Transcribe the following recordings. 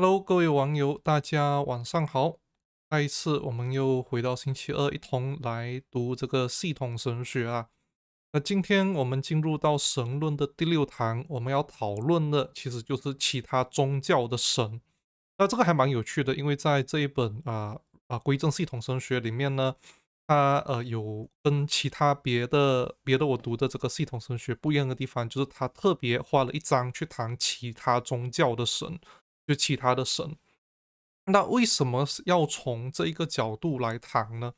Hello，各位网友，大家晚上好。再一次，我们又回到星期二，一同来读这个系统神学啊。那今天我们进入到神论的第六堂，我们要讨论的其实就是其他宗教的神。那这个还蛮有趣的，因为在这一本啊啊归正系统神学里面呢，它呃有跟其他别的别的我读的这个系统神学不一样的地方，就是它特别花了一章去谈其他宗教的神。就其他的神，那为什么要从这一个角度来谈呢？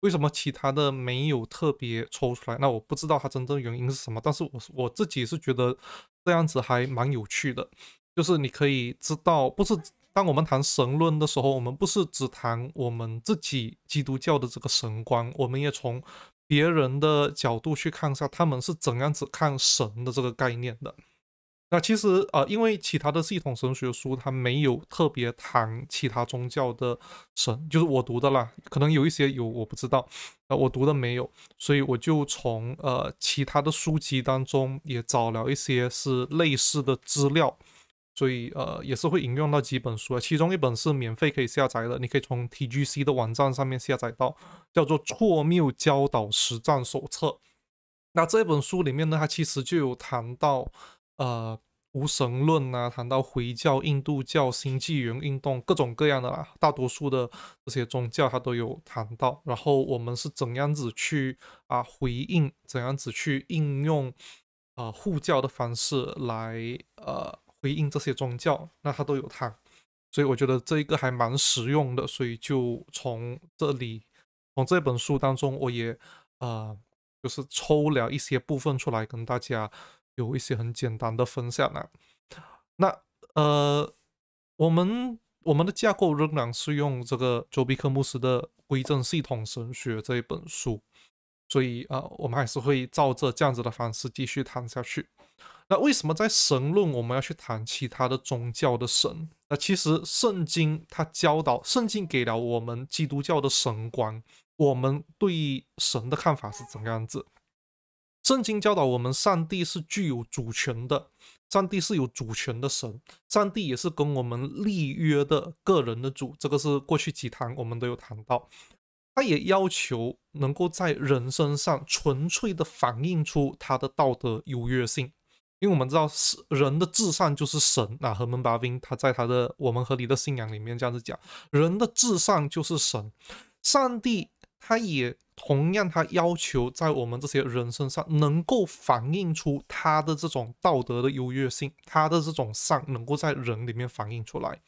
为什么其他的没有特别抽出来？那我不知道它真正原因是什么，但是我我自己是觉得这样子还蛮有趣的，就是你可以知道，不是当我们谈神论的时候，我们不是只谈我们自己基督教的这个神观，我们也从别人的角度去看一下他们是怎样子看神的这个概念的。那其实呃，因为其他的系统神学书它没有特别谈其他宗教的神，就是我读的啦，可能有一些有我不知道，呃，我读的没有，所以我就从呃其他的书籍当中也找了一些是类似的资料，所以呃也是会引用到几本书啊，其中一本是免费可以下载的，你可以从 TGC 的网站上面下载到，叫做《错谬教导实战手册》。那这本书里面呢，它其实就有谈到。呃，无神论啊，谈到回教、印度教、新纪元运动，各种各样的啦，大多数的这些宗教他都有谈到。然后我们是怎样子去啊回应，怎样子去应用啊护教的方式来呃回应这些宗教，那他都有谈。所以我觉得这一个还蛮实用的，所以就从这里，从这本书当中，我也呃就是抽了一些部分出来跟大家。有一些很简单的分享啊。那呃，我们我们的架构仍然是用这个周比克牧师的《归正系统神学》这一本书，所以啊，我们还是会照着这样子的方式继续谈下去。那为什么在神论我们要去谈其他的宗教的神？那其实圣经它教导，圣经给了我们基督教的神观，我们对神的看法是怎么样子？圣经教导我们，上帝是具有主权的，上帝是有主权的神，上帝也是跟我们立约的个人的主。这个是过去几堂我们都有谈到。他也要求能够在人身上纯粹的反映出他的道德优越性，因为我们知道是人的至善就是神啊。和门巴宾他在他的《我们和你的信仰》里面这样子讲，人的至善就是神，上帝他也。同样，他要求在我们这些人身上能够反映出他的这种道德的优越性，他的这种善能够在人里面反映出来。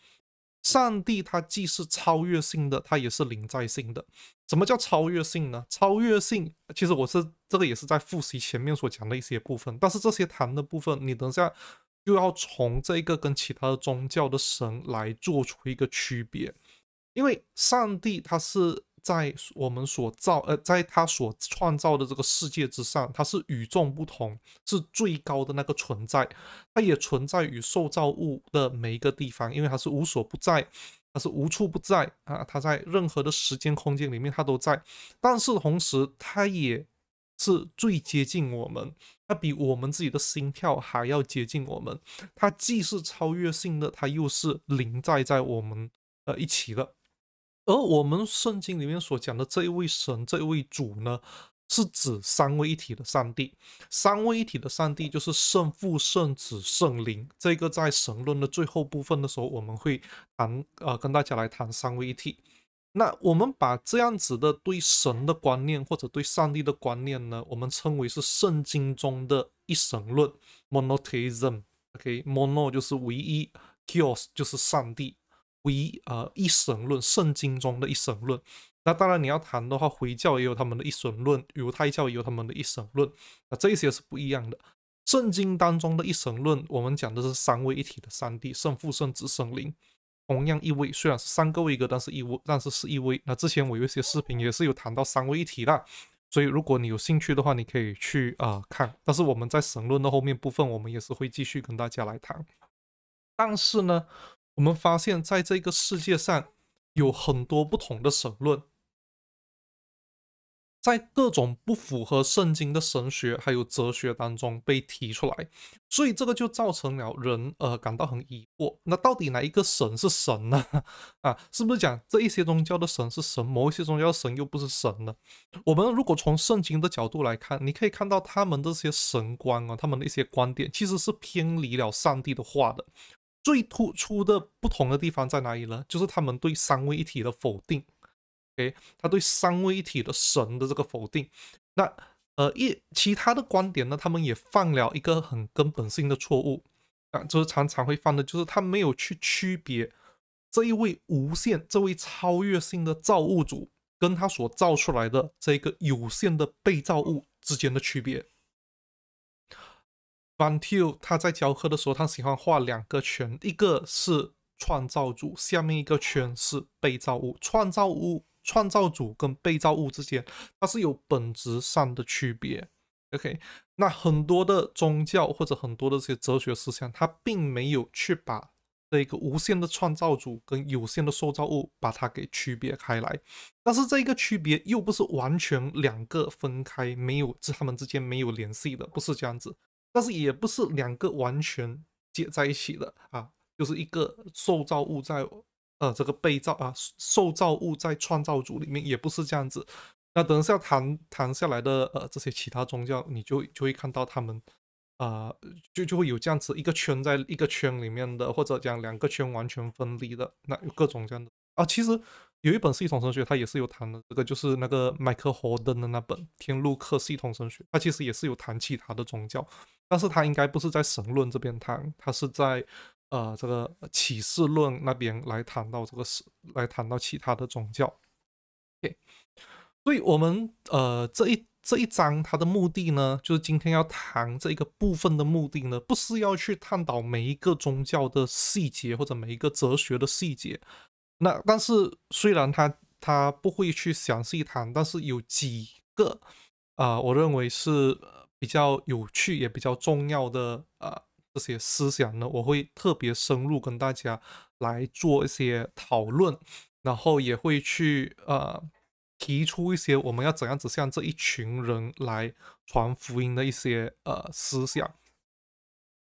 上帝他既是超越性的，他也是临在性的。什么叫超越性呢？超越性其实我是这个也是在复习前面所讲的一些部分，但是这些谈的部分，你等下又要从这个跟其他的宗教的神来做出一个区别，因为上帝他是。在我们所造，呃，在他所创造的这个世界之上，他是与众不同，是最高的那个存在。他也存在于受造物的每一个地方，因为他是无所不在，他是无处不在啊！他在任何的时间空间里面，他都在。但是同时，他也是最接近我们，他比我们自己的心跳还要接近我们。他既是超越性的，他又是临在在我们呃一起的。而我们圣经里面所讲的这一位神、这一位主呢，是指三位一体的上帝。三位一体的上帝就是圣父、圣子、圣灵。这个在神论的最后部分的时候，我们会谈，呃，跟大家来谈三位一体。那我们把这样子的对神的观念或者对上帝的观念呢，我们称为是圣经中的一神论 （monotism）。OK，mono 就是唯一 g o s 就是上帝。一呃一神论，圣经中的一神论。那当然你要谈的话，回教也有他们的一神论，犹太教也有他们的一神论。那这些是不一样的。圣经当中的一神论，我们讲的是三位一体的三帝，圣父、圣子、圣灵，同样一位，虽然是三个位格，但是一位，但是是一位。那之前我有一些视频也是有谈到三位一体的，所以如果你有兴趣的话，你可以去啊看。但是我们在神论的后面部分，我们也是会继续跟大家来谈。但是呢。我们发现，在这个世界上有很多不同的神论，在各种不符合圣经的神学还有哲学当中被提出来，所以这个就造成了人呃感到很疑惑：，那到底哪一个神是神呢？啊，是不是讲这一些宗教的神是神，某一些宗教神又不是神呢？我们如果从圣经的角度来看，你可以看到他们这些神观啊，他们的一些观点其实是偏离了上帝的话的。最突出的不同的地方在哪里呢？就是他们对三位一体的否定，诶，他对三位一体的神的这个否定。那呃，一其他的观点呢，他们也犯了一个很根本性的错误啊，就是常常会犯的，就是他没有去区别这一位无限、这位超越性的造物主，跟他所造出来的这个有限的被造物之间的区别。Van Til，他在教课的时候，他喜欢画两个圈，一个是创造主，下面一个圈是被造物。创造物、创造主跟被造物之间，它是有本质上的区别。OK，那很多的宗教或者很多的这些哲学思想，它并没有去把这个无限的创造主跟有限的受造物把它给区别开来。但是这一个区别又不是完全两个分开，没有这他们之间没有联系的，不是这样子。但是也不是两个完全接在一起的啊，就是一个受造物在呃这个被造啊受造物在创造主里面也不是这样子。那等一下谈谈下来的呃这些其他宗教，你就就会看到他们啊就就会有这样子一个圈在一个圈里面的，或者讲两个圈完全分离的，那有各种这样的啊。其实有一本系统神学，它也是有谈的，这个就是那个麦克霍登的那本《天路客系统神学》，它其实也是有谈其他的宗教。但是他应该不是在神论这边谈，他是在，呃，这个启示论那边来谈到这个，事，来谈到其他的宗教。OK，所以我们呃这一这一章它的目的呢，就是今天要谈这一个部分的目的呢，不是要去探讨每一个宗教的细节或者每一个哲学的细节。那但是虽然他他不会去详细谈，但是有几个啊，我认为是。比较有趣也比较重要的啊，这些思想呢，我会特别深入跟大家来做一些讨论，然后也会去呃提出一些我们要怎样子向这一群人来传福音的一些呃思想。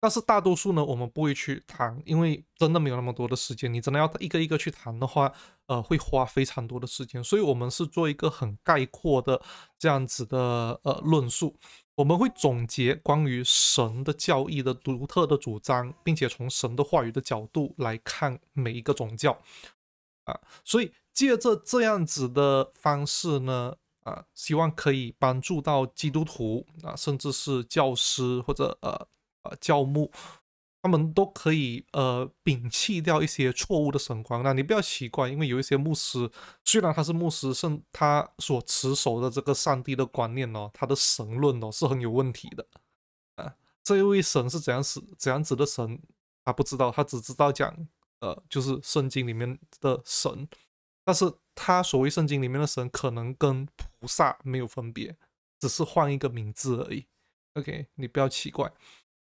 但是大多数呢，我们不会去谈，因为真的没有那么多的时间。你真的要一个一个去谈的话，呃，会花非常多的时间。所以，我们是做一个很概括的这样子的呃论述。我们会总结关于神的教义的独特的主张，并且从神的话语的角度来看每一个宗教，啊，所以借着这样子的方式呢，啊，希望可以帮助到基督徒啊，甚至是教师或者呃呃教牧。他们都可以呃摒弃掉一些错误的神观，那你不要奇怪，因为有一些牧师虽然他是牧师，甚他所持守的这个上帝的观念哦，他的神论哦是很有问题的啊。这位神是怎样死怎样子的神，他不知道，他只知道讲呃就是圣经里面的神，但是他所谓圣经里面的神可能跟菩萨没有分别，只是换一个名字而已。OK，你不要奇怪。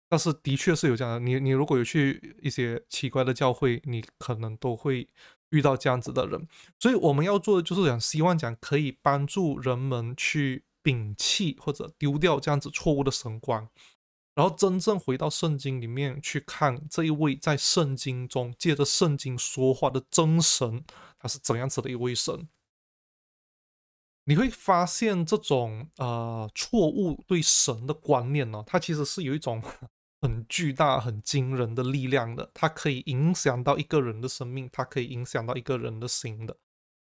但是的确是有这样，的。你你如果有去一些奇怪的教会，你可能都会遇到这样子的人。所以我们要做的就是讲，希望讲可以帮助人们去摒弃或者丢掉这样子错误的神观，然后真正回到圣经里面去看这一位在圣经中借着圣经说话的真神，他是怎样子的一位神。你会发现这种呃错误对神的观念呢，它其实是有一种。很巨大、很惊人的力量的，它可以影响到一个人的生命，它可以影响到一个人的心的。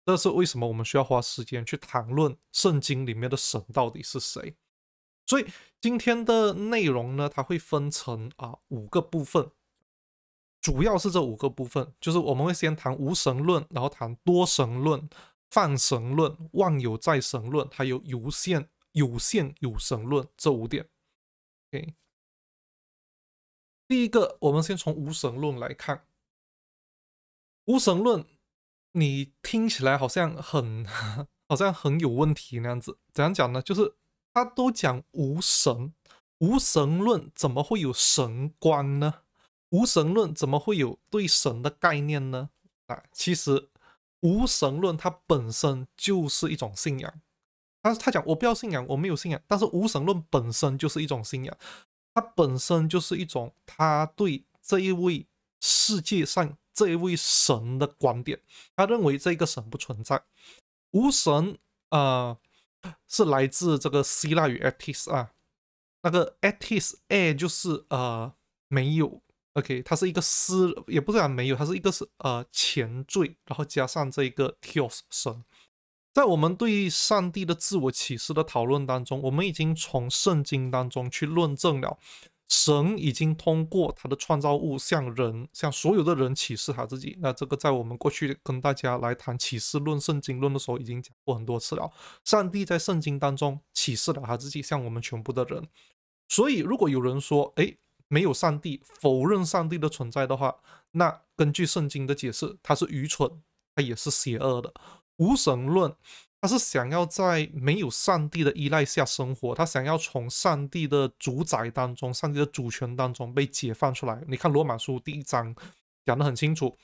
这是为什么我们需要花时间去谈论圣经里面的神到底是谁。所以今天的内容呢，它会分成啊五个部分，主要是这五个部分，就是我们会先谈无神论，然后谈多神论、泛神论、万有在神论，还有有限有限有神论这五点。OK。第一个，我们先从无神论来看。无神论，你听起来好像很，好像很有问题那样子。怎样讲呢？就是他都讲无神，无神论怎么会有神观呢？无神论怎么会有对神的概念呢？啊，其实无神论它本身就是一种信仰。他他讲，我不要信仰，我没有信仰，但是无神论本身就是一种信仰。它本身就是一种，他对这一位世界上这一位神的观点。他认为这个神不存在，无神，呃，是来自这个希腊语 a t i s 啊，那个 a t i s air 就是呃没有，OK，它是一个私，也不是啊，没有，它是一个是呃前缀，然后加上这一个 “theos” 神。在我们对上帝的自我启示的讨论当中，我们已经从圣经当中去论证了，神已经通过他的创造物向人，向所有的人启示他自己。那这个在我们过去跟大家来谈启示论、圣经论的时候，已经讲过很多次了。上帝在圣经当中启示了他自己，向我们全部的人。所以，如果有人说：“哎，没有上帝，否认上帝的存在的话”，那根据圣经的解释，他是愚蠢，他也是邪恶的。无神论，他是想要在没有上帝的依赖下生活，他想要从上帝的主宰当中、上帝的主权当中被解放出来。你看《罗马书》第一章讲的很清楚。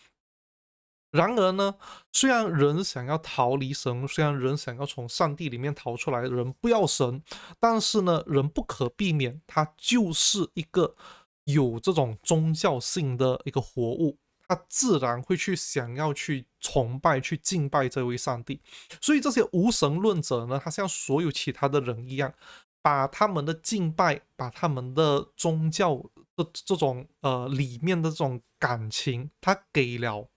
然而呢，虽然人想要逃离神，虽然人想要从上帝里面逃出来，人不要神，但是呢，人不可避免，他就是一个有这种宗教性的一个活物。他自然会去想要去崇拜、去敬拜这位上帝，所以这些无神论者呢，他像所有其他的人一样，把他们的敬拜、把他们的宗教的这种呃里面的这种感情，他给了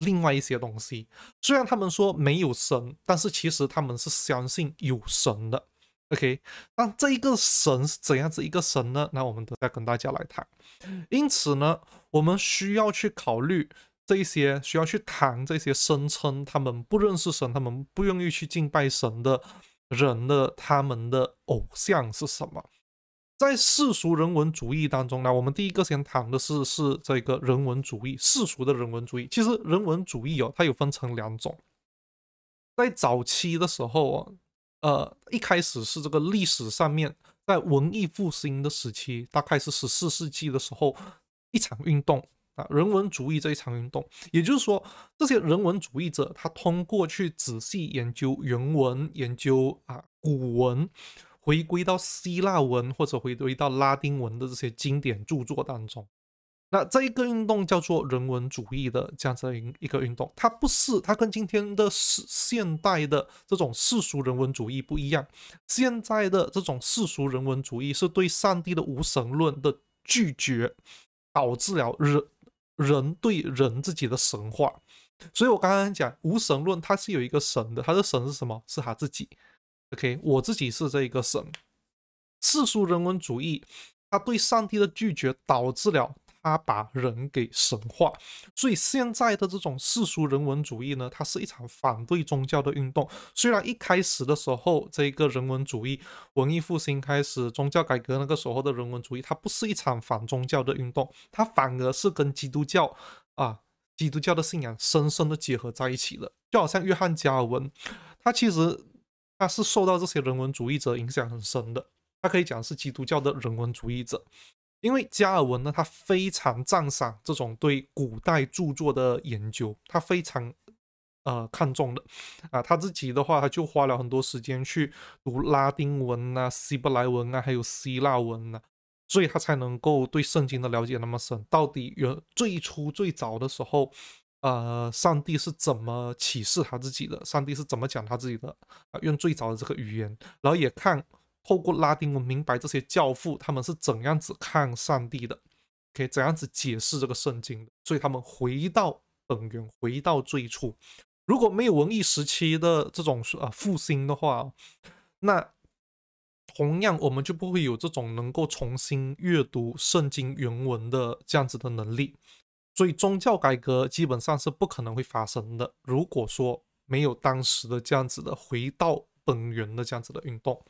另外一些东西。虽然他们说没有神，但是其实他们是相信有神的。OK，那这一个神是怎样子一个神呢？那我们等下跟大家来谈。因此呢。我们需要去考虑这些，需要去谈这些声称他们不认识神、他们不愿意去敬拜神的人的，他们的偶像是什么？在世俗人文主义当中呢，我们第一个先谈的是是这个人文主义、世俗的人文主义。其实人文主义哦，它有分成两种，在早期的时候啊，呃，一开始是这个历史上面在文艺复兴的时期，大概是十四世纪的时候。一场运动啊，人文主义这一场运动，也就是说，这些人文主义者他通过去仔细研究原文，研究啊古文，回归到希腊文或者回归到拉丁文的这些经典著作当中。那这一个运动叫做人文主义的这样子一个运动，它不是它跟今天的世现代的这种世俗人文主义不一样。现在的这种世俗人文主义是对上帝的无神论的拒绝。导致了人人对人自己的神话，所以我刚刚讲无神论，它是有一个神的，它的神是什么？是他自己。OK，我自己是这一个神。世俗人文主义，它对上帝的拒绝导致了。他把人给神化，所以现在的这种世俗人文主义呢，它是一场反对宗教的运动。虽然一开始的时候，这一个人文主义文艺复兴开始，宗教改革那个时候的人文主义，它不是一场反宗教的运动，它反而是跟基督教啊，基督教的信仰深深的结合在一起了。就好像约翰加尔文，他其实他是受到这些人文主义者影响很深的，他可以讲是基督教的人文主义者。因为加尔文呢，他非常赞赏这种对古代著作的研究，他非常呃看重的啊，他自己的话，他就花了很多时间去读拉丁文啊、希伯来文啊、还有希腊文啊，所以他才能够对圣经的了解那么深。到底原最初最早的时候，呃，上帝是怎么启示他自己的？上帝是怎么讲他自己的啊？用最早的这个语言，然后也看。透过拉丁文明白这些教父他们是怎样子看上帝的，可以怎样子解释这个圣经的。所以他们回到本源，回到最初。如果没有文艺时期的这种啊复兴的话，那同样我们就不会有这种能够重新阅读圣经原文的这样子的能力。所以宗教改革基本上是不可能会发生的。如果说没有当时的这样子的回到本源的这样子的运动。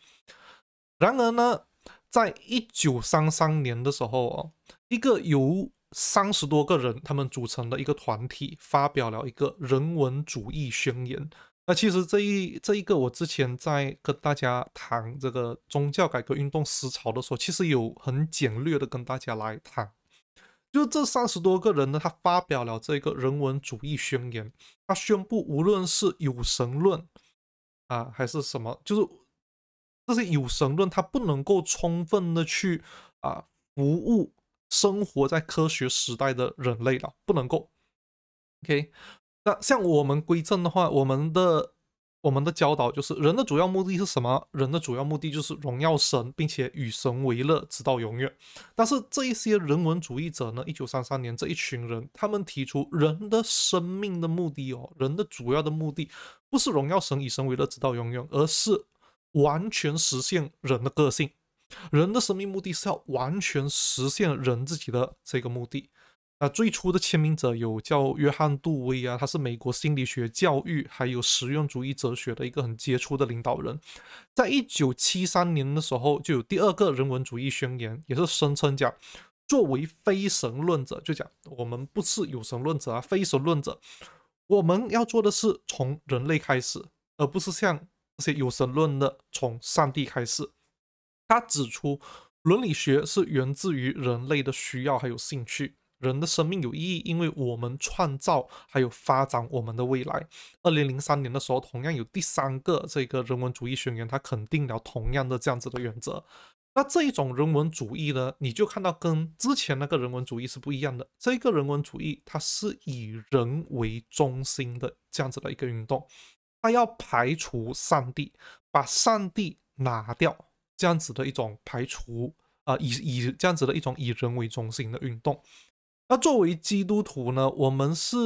然而呢，在一九三三年的时候哦，一个由三十多个人他们组成的一个团体发表了一个人文主义宣言。那其实这一这一个我之前在跟大家谈这个宗教改革运动思潮的时候，其实有很简略的跟大家来谈。就这三十多个人呢，他发表了这一个人文主义宣言，他宣布无论是有神论啊还是什么，就是。这些有神论，它不能够充分的去啊服务生活在科学时代的人类了，不能够。OK，那像我们归正的话，我们的我们的教导就是，人的主要目的是什么？人的主要目的就是荣耀神，并且与神为乐，直到永远。但是这一些人文主义者呢？一九三三年这一群人，他们提出人的生命的目的哦，人的主要的目的不是荣耀神，以神为乐，直到永远，而是。完全实现人的个性，人的生命目的是要完全实现人自己的这个目的。那最初的签名者有叫约翰·杜威啊，他是美国心理学、教育还有实用主义哲学的一个很杰出的领导人。在一九七三年的时候，就有第二个人文主义宣言，也是声称讲，作为非神论者，就讲我们不是有神论者啊，非神论者，我们要做的是从人类开始，而不是像。那些有神论的，从上帝开始。他指出，伦理学是源自于人类的需要还有兴趣。人的生命有意义，因为我们创造还有发展我们的未来。二零零三年的时候，同样有第三个这个人文主义宣言，他肯定了同样的这样子的原则。那这一种人文主义呢，你就看到跟之前那个人文主义是不一样的。这一个人文主义，它是以人为中心的这样子的一个运动。他要排除上帝，把上帝拿掉，这样子的一种排除啊，以以这样子的一种以人为中心的运动。那作为基督徒呢，我们是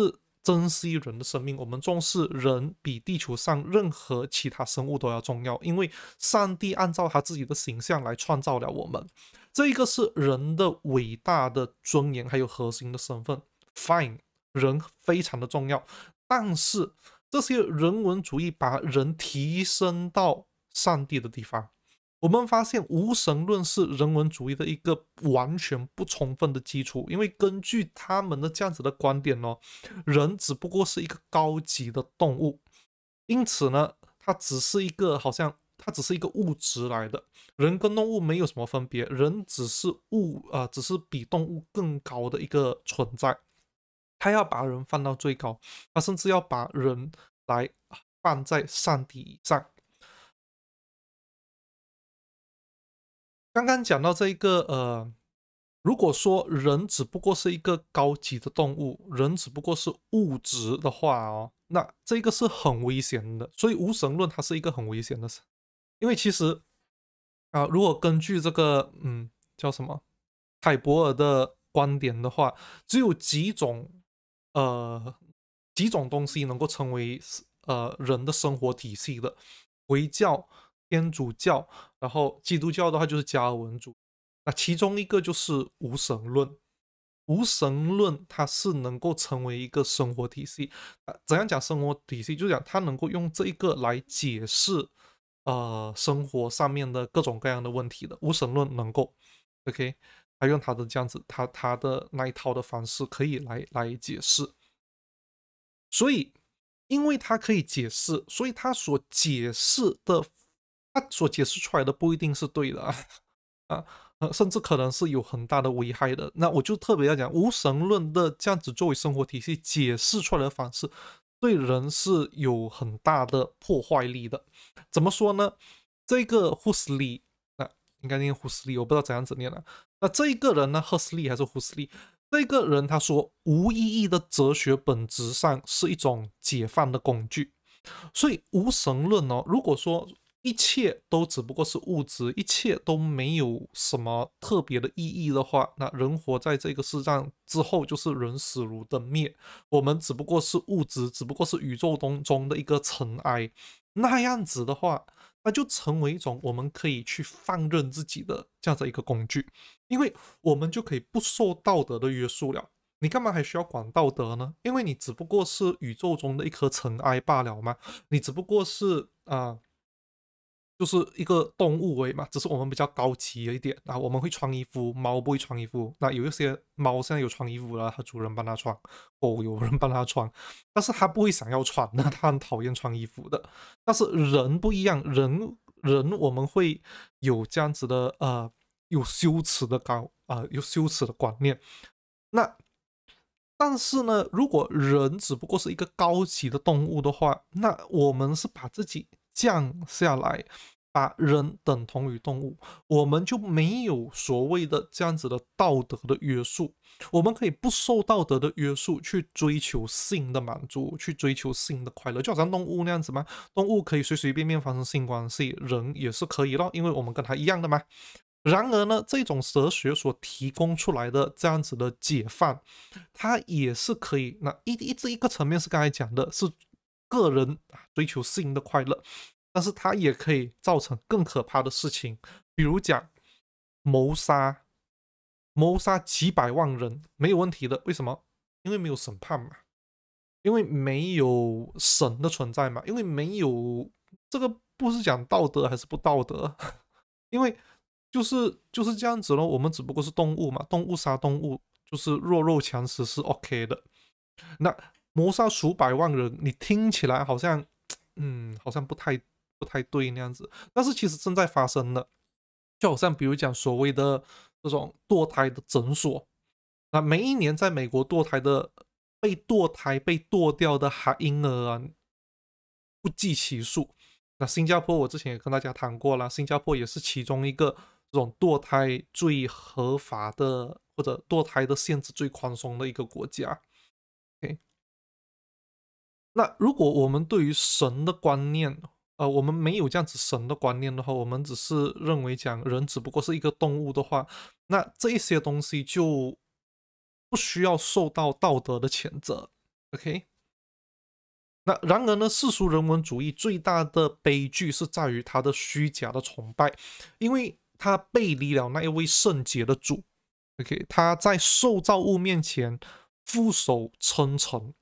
珍惜人的生命，我们重视人比地球上任何其他生物都要重要，因为上帝按照他自己的形象来创造了我们，这一个是人的伟大的尊严，还有核心的身份。Fine，人非常的重要，但是。这些人文主义把人提升到上帝的地方，我们发现无神论是人文主义的一个完全不充分的基础，因为根据他们的这样子的观点呢，人只不过是一个高级的动物，因此呢，它只是一个好像它只是一个物质来的人跟动物没有什么分别，人只是物啊，只是比动物更高的一个存在。他要把人放到最高，他甚至要把人来放在上帝以上。刚刚讲到这一个呃，如果说人只不过是一个高级的动物，人只不过是物质的话哦，那这个是很危险的。所以无神论它是一个很危险的，因为其实啊，如果根据这个嗯叫什么海博尔的观点的话，只有几种。呃，几种东西能够成为呃人的生活体系的，唯教天主教，然后基督教的话就是加尔文主那其中一个就是无神论。无神论它是能够成为一个生活体系，怎样讲生活体系？就是讲它能够用这一个来解释呃生活上面的各种各样的问题的。无神论能够，OK。他用他的这样子，他他的那一套的方式可以来来解释，所以因为他可以解释，所以他所解释的，他所解释出来的不一定是对的啊啊，甚至可能是有很大的危害的。那我就特别要讲无神论的这样子作为生活体系解释出来的方式，对人是有很大的破坏力的。怎么说呢？这个“胡斯 y 啊，应该念“胡斯 y 我不知道怎样子念了。那这一个人呢？赫斯利还是胡斯利？这个人他说，无意义的哲学本质上是一种解放的工具。所以无神论呢，如果说一切都只不过是物质，一切都没有什么特别的意义的话，那人活在这个世上之后，就是人死如灯灭。我们只不过是物质，只不过是宇宙当中的一个尘埃。那样子的话，那就成为一种我们可以去放任自己的这样的一个工具。因为我们就可以不受道德的约束了，你干嘛还需要管道德呢？因为你只不过是宇宙中的一颗尘埃罢了嘛。你只不过是啊，就是一个动物已嘛，只是我们比较高级一点啊，我们会穿衣服，猫不会穿衣服。那有一些猫现在有穿衣服了，它主人帮它穿，哦，有人帮它穿，但是它不会想要穿，那它很讨厌穿衣服的。但是人不一样，人人我们会有这样子的呃。有羞耻的高啊，有羞耻的观念。那但是呢，如果人只不过是一个高级的动物的话，那我们是把自己降下来，把人等同于动物，我们就没有所谓的这样子的道德的约束。我们可以不受道德的约束去追求性的满足，去追求性的快乐，就好像动物那样子吗？动物可以随随便便发生性关系，人也是可以了，因为我们跟它一样的嘛。然而呢，这种哲学所提供出来的这样子的解放，它也是可以。那一一这一个层面是刚才讲的，是个人追求性的快乐，但是它也可以造成更可怕的事情，比如讲谋杀，谋杀几百万人没有问题的。为什么？因为没有审判嘛，因为没有神的存在嘛，因为没有这个不是讲道德还是不道德，因为。就是就是这样子咯，我们只不过是动物嘛，动物杀动物就是弱肉强食是 OK 的。那谋杀数百万人，你听起来好像，嗯，好像不太不太对那样子。但是其实正在发生的，就好像比如讲所谓的这种堕胎的诊所，那每一年在美国堕胎的被堕胎被堕掉的孩婴儿啊，不计其数。那新加坡我之前也跟大家谈过了，新加坡也是其中一个。这种堕胎最合法的，或者堕胎的限制最宽松的一个国家。OK，那如果我们对于神的观念，呃，我们没有这样子神的观念的话，我们只是认为讲人只不过是一个动物的话，那这一些东西就不需要受到道德的谴责。OK，那然而呢，世俗人文主义最大的悲剧是在于它的虚假的崇拜，因为。他背离了那一位圣洁的主，OK，他在受造物面前俯首称臣。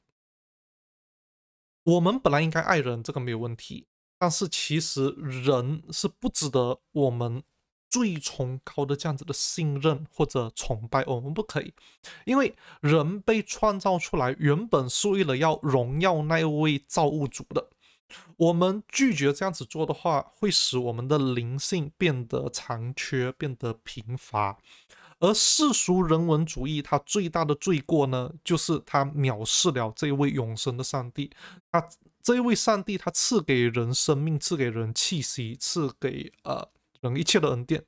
我们本来应该爱人，这个没有问题。但是其实人是不值得我们最崇高的这样子的信任或者崇拜，我们不可以，因为人被创造出来原本是为了要荣耀那位造物主的。我们拒绝这样子做的话，会使我们的灵性变得残缺，变得贫乏。而世俗人文主义，它最大的罪过呢，就是它藐视了这位永生的上帝。他这位上帝，他赐给人生命，赐给人气息，赐给呃人一切的恩典，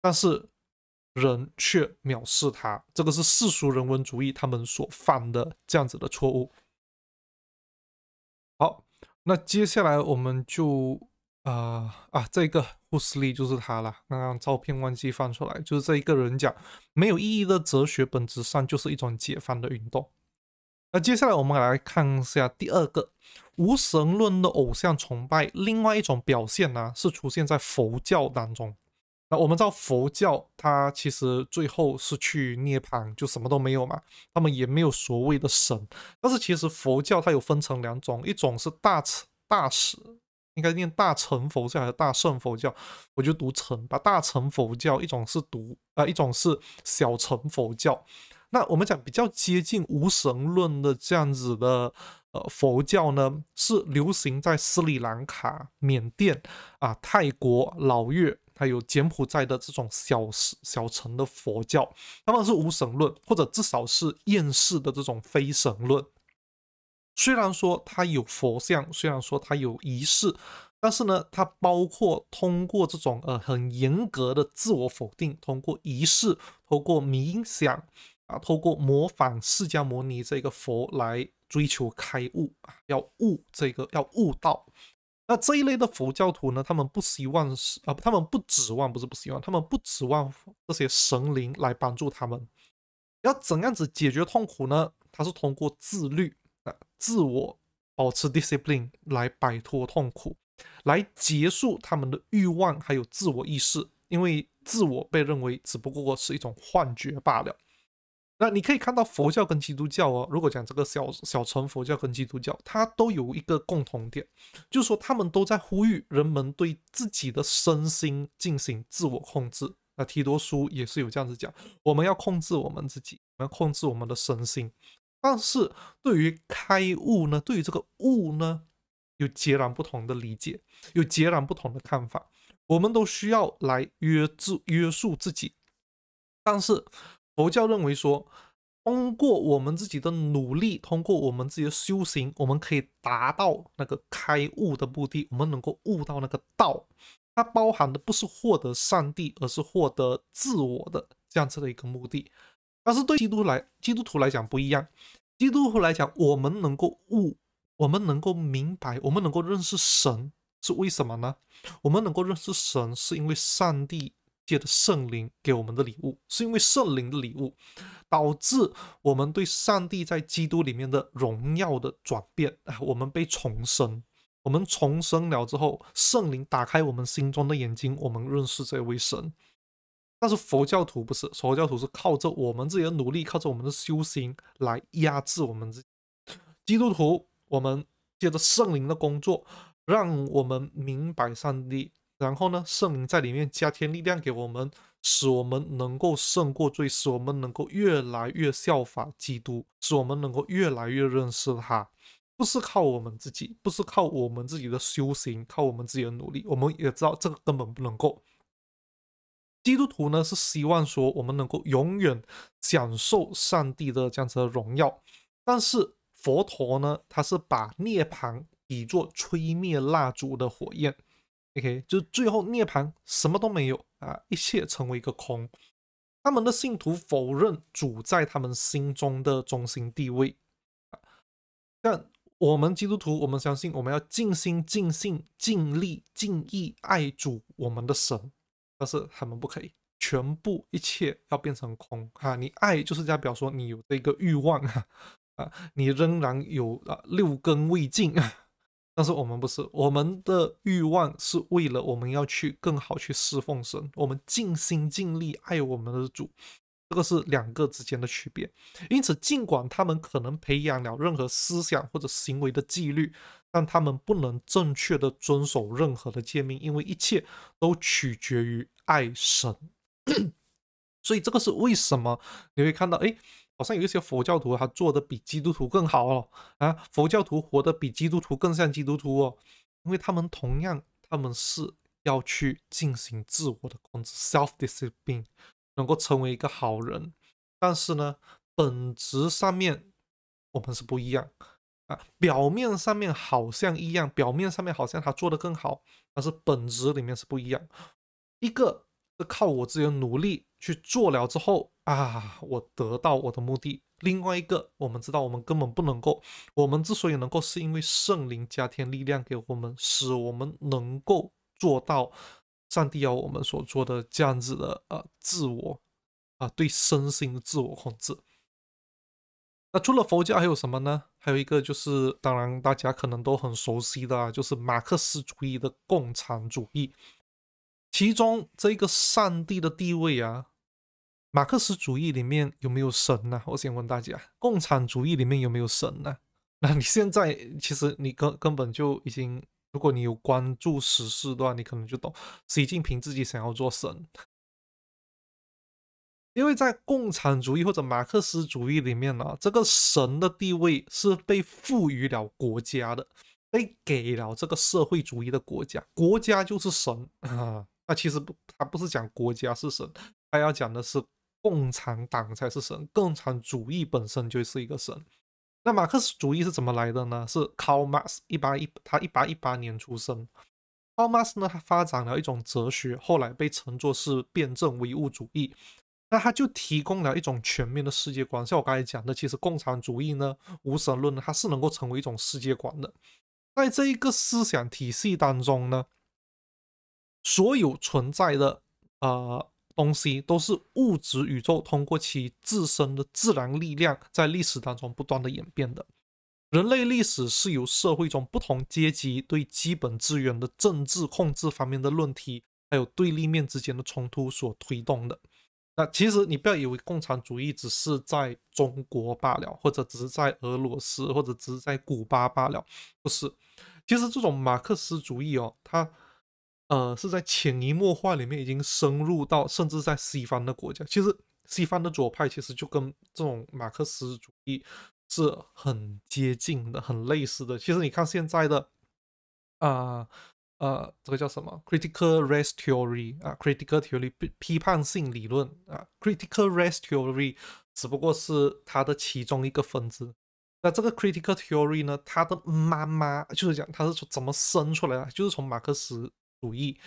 但是人却藐视他。这个是世俗人文主义他们所犯的这样子的错误。那接下来我们就啊啊这个胡斯利就是他了，刚刚照片忘记放出来，就是这一个人讲，没有意义的哲学本质上就是一种解放的运动。那接下来我们来看一下第二个无神论的偶像崇拜，另外一种表现呢是出现在佛教当中。那我们知道佛教，它其实最后是去涅槃，就什么都没有嘛。他们也没有所谓的神。但是其实佛教它有分成两种，一种是大乘大使，应该念大乘佛教还是大乘佛教？我就读成吧。大乘佛教一种是读啊，一种是小乘佛教。那我们讲比较接近无神论的这样子的呃佛教呢，是流行在斯里兰卡、缅甸啊、泰国、老挝。还有柬埔寨的这种小小城的佛教，他们是无神论，或者至少是厌世的这种非神论。虽然说它有佛像，虽然说它有仪式，但是呢，它包括通过这种呃很严格的自我否定，通过仪式，通过冥想，啊，通过模仿释迦牟尼这个佛来追求开悟啊，要悟这个，要悟道。那这一类的佛教徒呢？他们不希望是啊，他们不指望，不是不希望，他们不指望这些神灵来帮助他们。要怎样子解决痛苦呢？他是通过自律啊，自我保持 discipline 来摆脱痛苦，来结束他们的欲望还有自我意识，因为自我被认为只不过是一种幻觉罢了。那你可以看到佛教跟基督教哦，如果讲这个小小乘佛教跟基督教，它都有一个共同点，就是说他们都在呼吁人们对自己的身心进行自我控制。那提多书也是有这样子讲，我们要控制我们自己，我们要控制我们的身心。但是对于开悟呢，对于这个悟呢，有截然不同的理解，有截然不同的看法。我们都需要来约束约束自己，但是。佛教认为说，通过我们自己的努力，通过我们自己的修行，我们可以达到那个开悟的目的。我们能够悟到那个道，它包含的不是获得上帝，而是获得自我的这样子的一个目的。但是对基督来基督徒来讲不一样。基督徒来讲，我们能够悟，我们能够明白，我们能够认识神，是为什么呢？我们能够认识神，是因为上帝。借着圣灵给我们的礼物，是因为圣灵的礼物，导致我们对上帝在基督里面的荣耀的转变。啊，我们被重生，我们重生了之后，圣灵打开我们心中的眼睛，我们认识这位神。但是佛教徒不是，佛教徒是靠着我们自己的努力，靠着我们的修行来压制我们。基督徒，我们借着圣灵的工作，让我们明白上帝。然后呢，圣灵在里面加添力量给我们，使我们能够胜过罪，使我们能够越来越效法基督，使我们能够越来越认识他。不是靠我们自己，不是靠我们自己的修行，靠我们自己的努力。我们也知道这个根本不能够。基督徒呢，是希望说我们能够永远享受上帝的这样子的荣耀。但是佛陀呢，他是把涅槃比作吹灭蜡烛的火焰。OK，就是最后涅槃，什么都没有啊，一切成为一个空。他们的信徒否认主在他们心中的中心地位。但我们基督徒，我们相信我们要尽心、尽性、尽力、尽意爱主我们的神。但是他们不可以，全部一切要变成空哈。你爱就是代表说你有这个欲望啊，你仍然有啊六根未尽。但是我们不是，我们的欲望是为了我们要去更好去侍奉神，我们尽心尽力爱我们的主，这个是两个之间的区别。因此，尽管他们可能培养了任何思想或者行为的纪律，但他们不能正确的遵守任何的诫命，因为一切都取决于爱神。所以，这个是为什么你会看到哎。好像有一些佛教徒，他做的比基督徒更好哦，啊！佛教徒活得比基督徒更像基督徒哦，因为他们同样，他们是要去进行自我的控制 （self-discipline），能够成为一个好人。但是呢，本质上面我们是不一样啊。表面上面好像一样，表面上面好像他做的更好，但是本质里面是不一样。一个。是靠我自己的努力去做了之后啊，我得到我的目的。另外一个，我们知道我们根本不能够，我们之所以能够，是因为圣灵加添力量给我们，使我们能够做到上帝要我们所做的这样子的呃自我啊，对身心的自我控制。那除了佛教还有什么呢？还有一个就是，当然大家可能都很熟悉的，就是马克思主义的共产主义。其中这个上帝的地位啊，马克思主义里面有没有神呢？我先问大家，共产主义里面有没有神呢？那你现在其实你根根本就已经，如果你有关注时事的话，你可能就懂，习近平自己想要做神，因为在共产主义或者马克思主义里面呢，这个神的地位是被赋予了国家的，被给了这个社会主义的国家，国家就是神啊。那其实不，他不是讲国家是神，他要讲的是共产党才是神，共产主义本身就是一个神。那马克思主义是怎么来的呢？是 Karl Marx，一八一他一八一八年出生。Karl Marx 呢，他发展了一种哲学，后来被称作是辩证唯物主义。那他就提供了一种全面的世界观，像我刚才讲的，其实共产主义呢，无神论呢，它是能够成为一种世界观的。在这一个思想体系当中呢。所有存在的呃东西都是物质宇宙通过其自身的自然力量在历史当中不断的演变的。人类历史是由社会中不同阶级对基本资源的政治控制方面的论题，还有对立面之间的冲突所推动的。那其实你不要以为共产主义只是在中国罢了，或者只是在俄罗斯，或者只是在古巴罢了。不是，其实这种马克思主义哦，它。呃，是在潜移默化里面已经深入到，甚至在西方的国家，其实西方的左派其实就跟这种马克思主义是很接近的、很类似的。其实你看现在的，啊啊，这个叫什么？Critical Theory 啊，Critical Theory 批判性理论啊，Critical Theory 只不过是它的其中一个分支。那这个 Critical Theory 呢，它的妈妈就是讲它是从怎么生出来的，就是从马克思。主义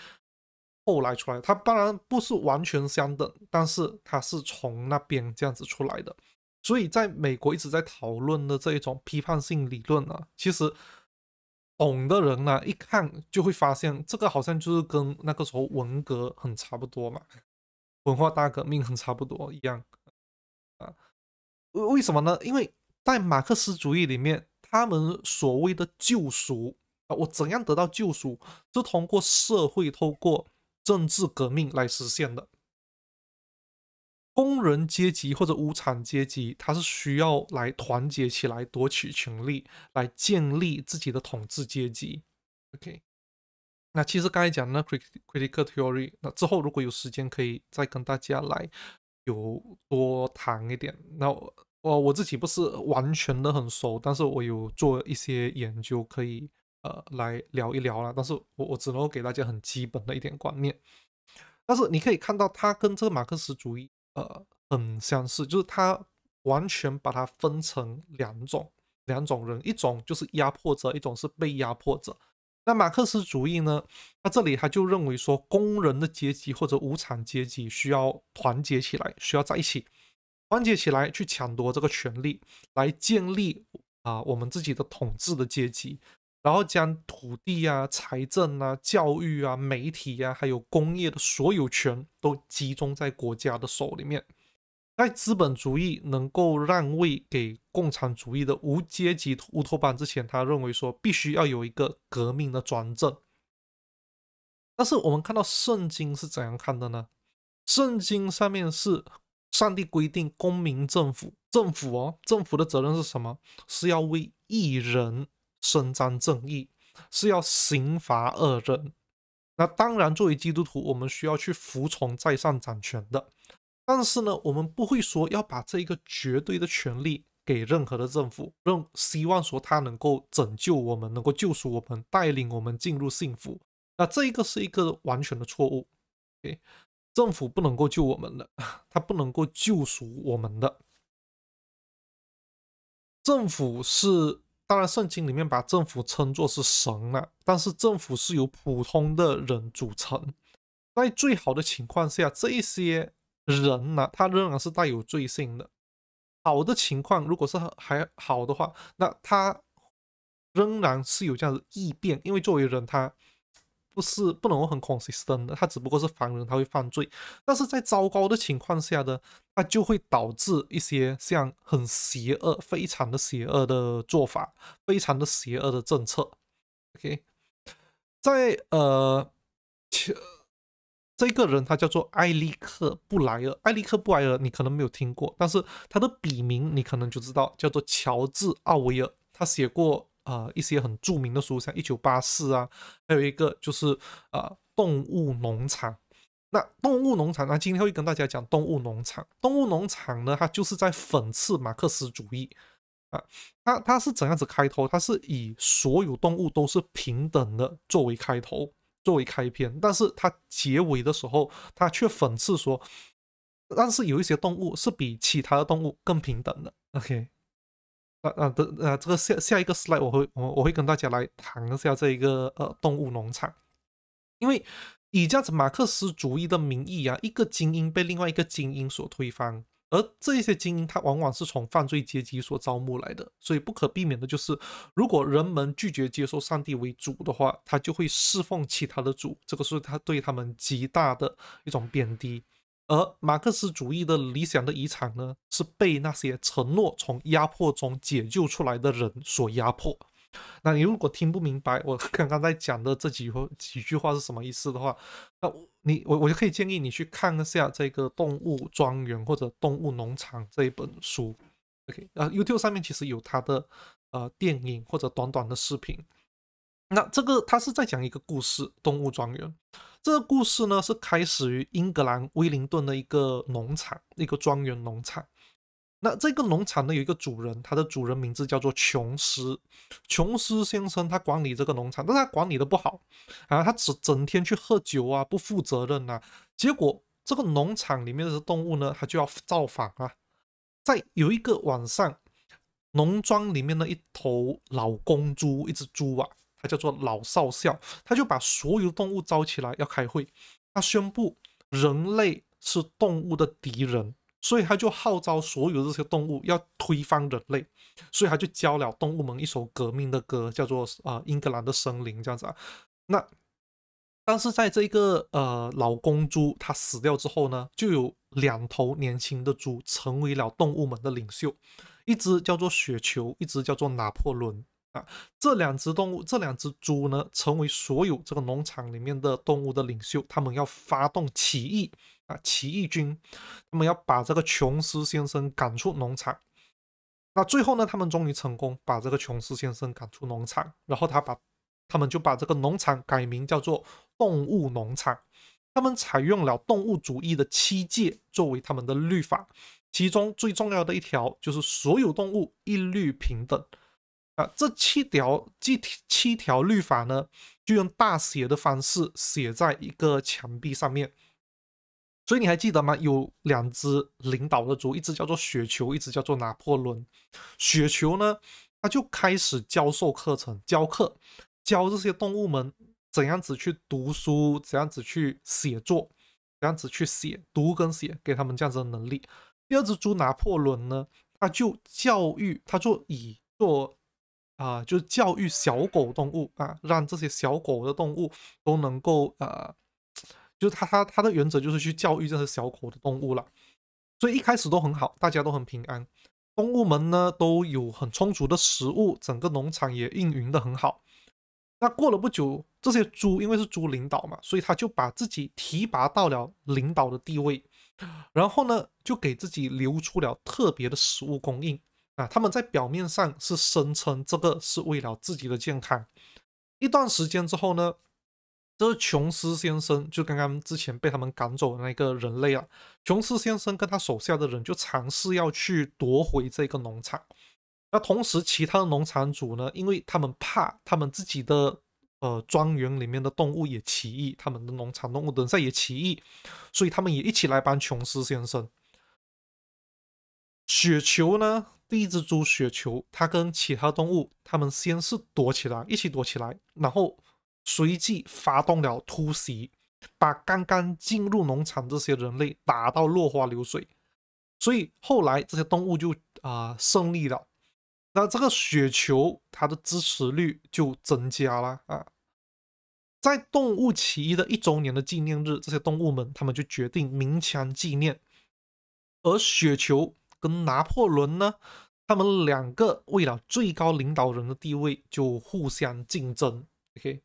后来出来，它当然不是完全相等，但是它是从那边这样子出来的。所以，在美国一直在讨论的这一种批判性理论呢，其实懂的人呢，一看就会发现，这个好像就是跟那个时候文革很差不多嘛，文化大革命很差不多一样啊。为为什么呢？因为在马克思主义里面，他们所谓的救赎。啊，我怎样得到救赎？是通过社会，通过政治革命来实现的。工人阶级或者无产阶级，他是需要来团结起来，夺取权力，来建立自己的统治阶级。OK，那其实刚才讲的 critical theory，那之后如果有时间，可以再跟大家来有多谈一点。那我我自己不是完全的很熟，但是我有做一些研究，可以。呃，来聊一聊了，但是我我只能够给大家很基本的一点观念，但是你可以看到，它跟这个马克思主义呃很相似，就是它完全把它分成两种两种人，一种就是压迫者，一种是被压迫者。那马克思主义呢？那这里他就认为说，工人的阶级或者无产阶级需要团结起来，需要在一起团结起来去抢夺这个权利，来建立啊我们自己的统治的阶级。然后将土地啊、财政啊、教育啊、媒体啊，还有工业的所有权都集中在国家的手里面。在资本主义能够让位给共产主义的无阶级乌托邦之前，他认为说必须要有一个革命的专政。但是我们看到圣经是怎样看的呢？圣经上面是上帝规定公民政府政府哦，政府的责任是什么？是要为一人。伸张正义是要刑罚恶人，那当然作为基督徒，我们需要去服从在上掌权的，但是呢，我们不会说要把这一个绝对的权利给任何的政府，任希望说他能够拯救我们，能够救赎我们，带领我们进入幸福。那这一个是一个完全的错误，政府不能够救我们的，他不能够救赎我们的，政府是。当然，圣经里面把政府称作是神了，但是政府是由普通的人组成，在最好的情况下，这一些人呢，他仍然是带有罪性的。好的情况，如果是还好的话，那他仍然是有这样的异变，因为作为人，他。是不能够很 consistent 的，他只不过是凡人，他会犯罪。但是在糟糕的情况下呢，他就会导致一些像很邪恶、非常的邪恶的做法，非常的邪恶的政策。OK，在呃，乔这个人他叫做艾利克·布莱尔，艾利克·布莱尔你可能没有听过，但是他的笔名你可能就知道，叫做乔治·奥威尔。他写过。啊，一些很著名的书像《一九八四》啊，还有一个就是啊，《动物农场》。那《动物农场》那今天会跟大家讲《动物农场》。《动物农场》呢，它就是在讽刺马克思主义啊。它它是怎样子开头？它是以所有动物都是平等的作为开头，作为开篇。但是它结尾的时候，它却讽刺说，但是有一些动物是比其他的动物更平等的。OK。啊啊的啊！这个下下一个 slide 我会我我会跟大家来谈一下这一个呃动物农场，因为以这样子马克思主义的名义啊，一个精英被另外一个精英所推翻，而这些精英他往往是从犯罪阶级所招募来的，所以不可避免的就是，如果人们拒绝接受上帝为主的话，他就会侍奉其他的主，这个是他对他们极大的一种贬低。而马克思主义的理想的遗产呢，是被那些承诺从压迫中解救出来的人所压迫。那你如果听不明白我刚刚在讲的这几几句话是什么意思的话，那你我我就可以建议你去看一下这个《动物庄园》或者《动物农场》这一本书。OK，呃，YouTube 上面其实有它的呃电影或者短短的视频。那这个他是在讲一个故事，《动物庄园》。这个故事呢，是开始于英格兰威灵顿的一个农场，一个庄园农场。那这个农场呢，有一个主人，他的主人名字叫做琼斯。琼斯先生他管理这个农场，但是他管理的不好啊，他整整天去喝酒啊，不负责任啊。结果这个农场里面的动物呢，他就要造反啊。在有一个晚上，农庄里面的一头老公猪，一只猪啊。他叫做老少校，他就把所有动物招起来要开会。他宣布人类是动物的敌人，所以他就号召所有这些动物要推翻人类。所以他就教了动物们一首革命的歌，叫做《啊英格兰的森林》这样子啊。那但是在这个呃老公猪他死掉之后呢，就有两头年轻的猪成为了动物们的领袖，一只叫做雪球，一只叫做拿破仑。啊，这两只动物，这两只猪呢，成为所有这个农场里面的动物的领袖。他们要发动起义，啊，起义军，他们要把这个琼斯先生赶出农场。那最后呢，他们终于成功把这个琼斯先生赶出农场。然后他把，他们就把这个农场改名叫做动物农场。他们采用了动物主义的七戒作为他们的律法，其中最重要的一条就是所有动物一律平等。啊，这七条这七条律法呢，就用大写的方式写在一个墙壁上面。所以你还记得吗？有两只领导的猪，一只叫做雪球，一只叫做拿破仑。雪球呢，他就开始教授课程、教课、教这些动物们怎样子去读书，怎样子去写作，怎样子去写读跟写，给他们这样子的能力。第二只猪拿破仑呢，他就教育他就以做。啊，就是教育小狗动物啊，让这些小狗的动物都能够呃，就是他他他的原则就是去教育这些小狗的动物了，所以一开始都很好，大家都很平安，动物们呢都有很充足的食物，整个农场也运营的很好。那过了不久，这些猪因为是猪领导嘛，所以他就把自己提拔到了领导的地位，然后呢就给自己留出了特别的食物供应。啊，他们在表面上是声称这个是为了自己的健康。一段时间之后呢，这个琼斯先生，就刚刚之前被他们赶走的那一个人类啊，琼斯先生跟他手下的人就尝试要去夺回这个农场。那同时，其他的农场主呢，因为他们怕他们自己的呃庄园里面的动物也起义，他们的农场动物等下也起义，所以他们也一起来帮琼斯先生。雪球呢？第一只猪雪球，它跟其他动物，它们先是躲起来，一起躲起来，然后随即发动了突袭，把刚刚进入农场这些人类打到落花流水。所以后来这些动物就啊胜利了，那这个雪球它的支持率就增加了啊。在动物起义的一周年的纪念日，这些动物们他们就决定鸣枪纪念，而雪球。跟拿破仑呢，他们两个为了最高领导人的地位就互相竞争。OK，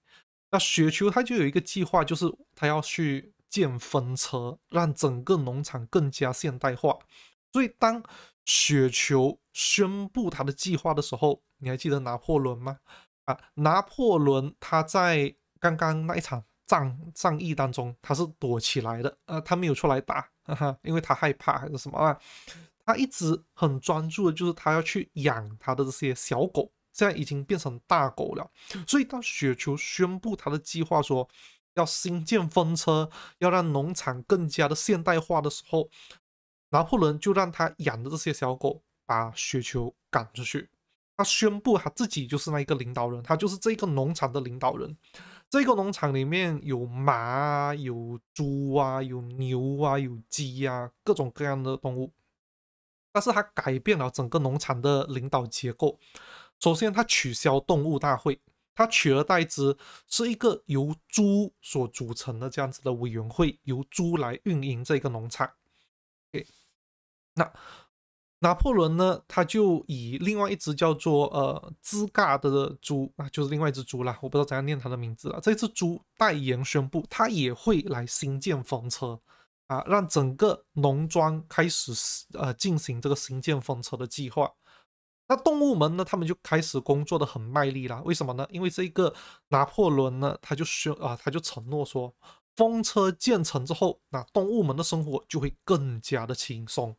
那雪球他就有一个计划，就是他要去建风车，让整个农场更加现代化。所以当雪球宣布他的计划的时候，你还记得拿破仑吗？啊，拿破仑他在刚刚那一场战战役当中，他是躲起来的，呃，他没有出来打，哈哈，因为他害怕还是什么啊？他一直很专注的，就是他要去养他的这些小狗，现在已经变成大狗了。所以，当雪球宣布他的计划，说要新建风车，要让农场更加的现代化的时候，拿破仑就让他养的这些小狗把雪球赶出去。他宣布他自己就是那一个领导人，他就是这个农场的领导人。这个农场里面有马啊，有猪啊，有牛啊，有鸡啊，各种各样的动物。但是它改变了整个农场的领导结构。首先，它取消动物大会，它取而代之是一个由猪所组成的这样子的委员会，由猪来运营这个农场。那拿破仑呢？他就以另外一只叫做呃兹嘎的猪，啊，就是另外一只猪啦，我不知道怎样念它的名字了。这只猪代言宣布，他也会来新建房车。啊，让整个农庄开始呃进行这个新建风车的计划。那动物们呢，他们就开始工作的很卖力啦。为什么呢？因为这个拿破仑呢，他就说啊，他就承诺说，风车建成之后，那动物们的生活就会更加的轻松。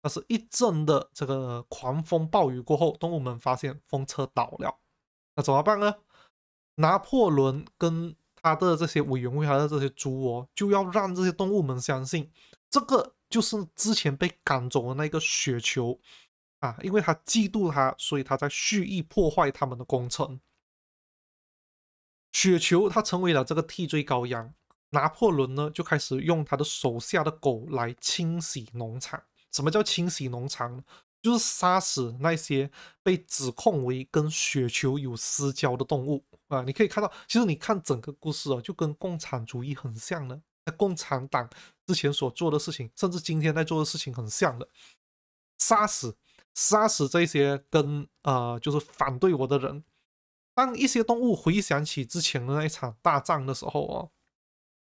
但是，一阵的这个狂风暴雨过后，动物们发现风车倒了。那怎么办呢？拿破仑跟他的这些委员会，他的这些猪哦，就要让这些动物们相信，这个就是之前被赶走的那个雪球啊，因为他嫉妒他，所以他在蓄意破坏他们的工程。雪球他成为了这个替罪羔羊，拿破仑呢就开始用他的手下的狗来清洗农场。什么叫清洗农场？就是杀死那些被指控为跟雪球有私交的动物啊！你可以看到，其实你看整个故事啊，就跟共产主义很像呢。那共产党之前所做的事情，甚至今天在做的事情很像的，杀死、杀死这些跟呃就是反对我的人。当一些动物回想起之前的那一场大战的时候哦，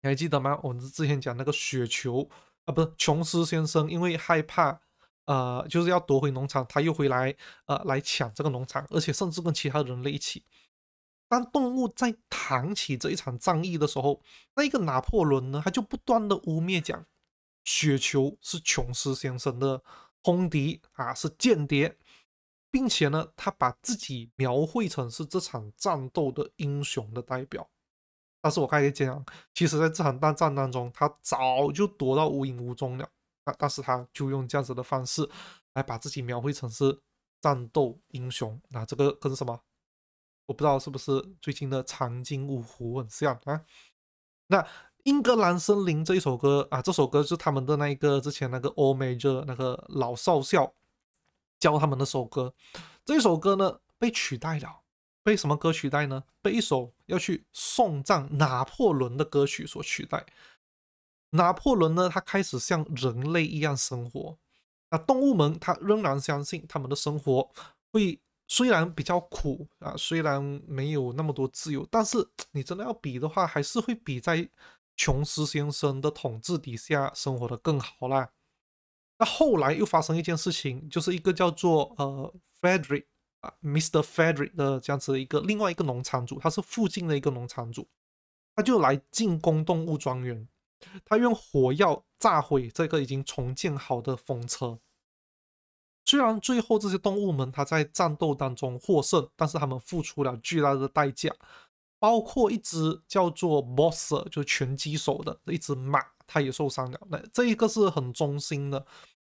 你还记得吗？我们之前讲那个雪球啊，不是琼斯先生，因为害怕。呃，就是要夺回农场，他又回来，呃，来抢这个农场，而且甚至跟其他人类一起。当动物在谈起这一场战役的时候，那一个拿破仑呢，他就不断的污蔑讲，雪球是琼斯先生的通敌啊，是间谍，并且呢，他把自己描绘成是这场战斗的英雄的代表。但是我刚才讲，其实在这场大战当中，他早就躲到无影无踪了。但是他就用这样子的方式来把自己描绘成是战斗英雄，那这个跟什么我不知道是不是最近的长津湖很像啊？那英格兰森林这一首歌啊，这首歌是他们的那一个之前那个欧美热那个老少校教他们那首歌，这一首歌呢被取代了，被什么歌取代呢？被一首要去送葬拿破仑的歌曲所取代。拿破仑呢？他开始像人类一样生活。那动物们，他仍然相信他们的生活会虽然比较苦啊，虽然没有那么多自由，但是你真的要比的话，还是会比在琼斯先生的统治底下生活的更好啦。那后来又发生一件事情，就是一个叫做呃 Frederick 啊，Mr. Frederick 的这样子的一个另外一个农场主，他是附近的一个农场主，他就来进攻动物庄园。他用火药炸毁这个已经重建好的风车。虽然最后这些动物们他在战斗当中获胜，但是他们付出了巨大的代价，包括一只叫做 b o s s 就是就拳击手的一只马，它也受伤了。那这一个是很忠心的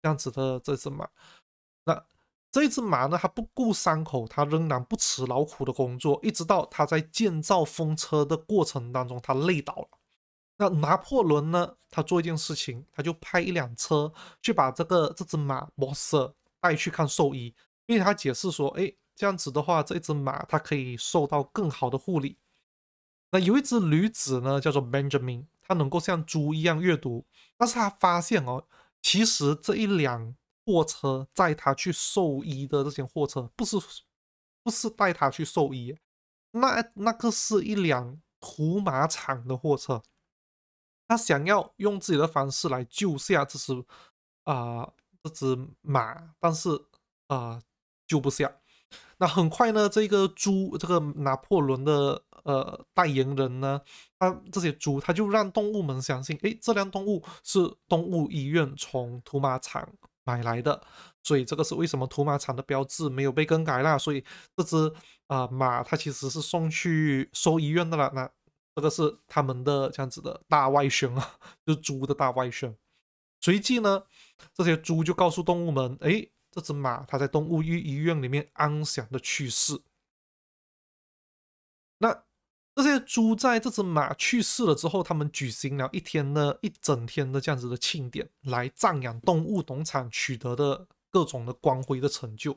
这样子的这只马，那这只马呢，它不顾伤口，它仍然不辞劳苦的工作，一直到它在建造风车的过程当中，它累倒了。那拿破仑呢？他做一件事情，他就派一辆车去把这个这只马 boss 带去看兽医，因为他解释说：“哎，这样子的话，这一只马它可以受到更好的护理。”那有一只驴子呢，叫做 Benjamin，它能够像猪一样阅读。但是他发现哦，其实这一辆货车载他去兽医的这些货车，不是不是带他去兽医，那那个是一辆屠马场的货车。他想要用自己的方式来救下这只啊这只马，但是啊救不下。那很快呢，这个猪，这个拿破仑的呃代言人呢，他这些猪，他就让动物们相信，哎，这辆动物是动物医院从屠马场买来的，所以这个是为什么屠马场的标志没有被更改啦，所以这只啊马，它其实是送去收医院的了。那。这个是他们的这样子的大外宣啊，就是猪的大外宣。随即呢，这些猪就告诉动物们，哎，这只马它在动物医医院里面安详的去世。那这些猪在这只马去世了之后，他们举行了一天呢，一整天的这样子的庆典，来赞扬动物农场取得的。各种的光辉的成就，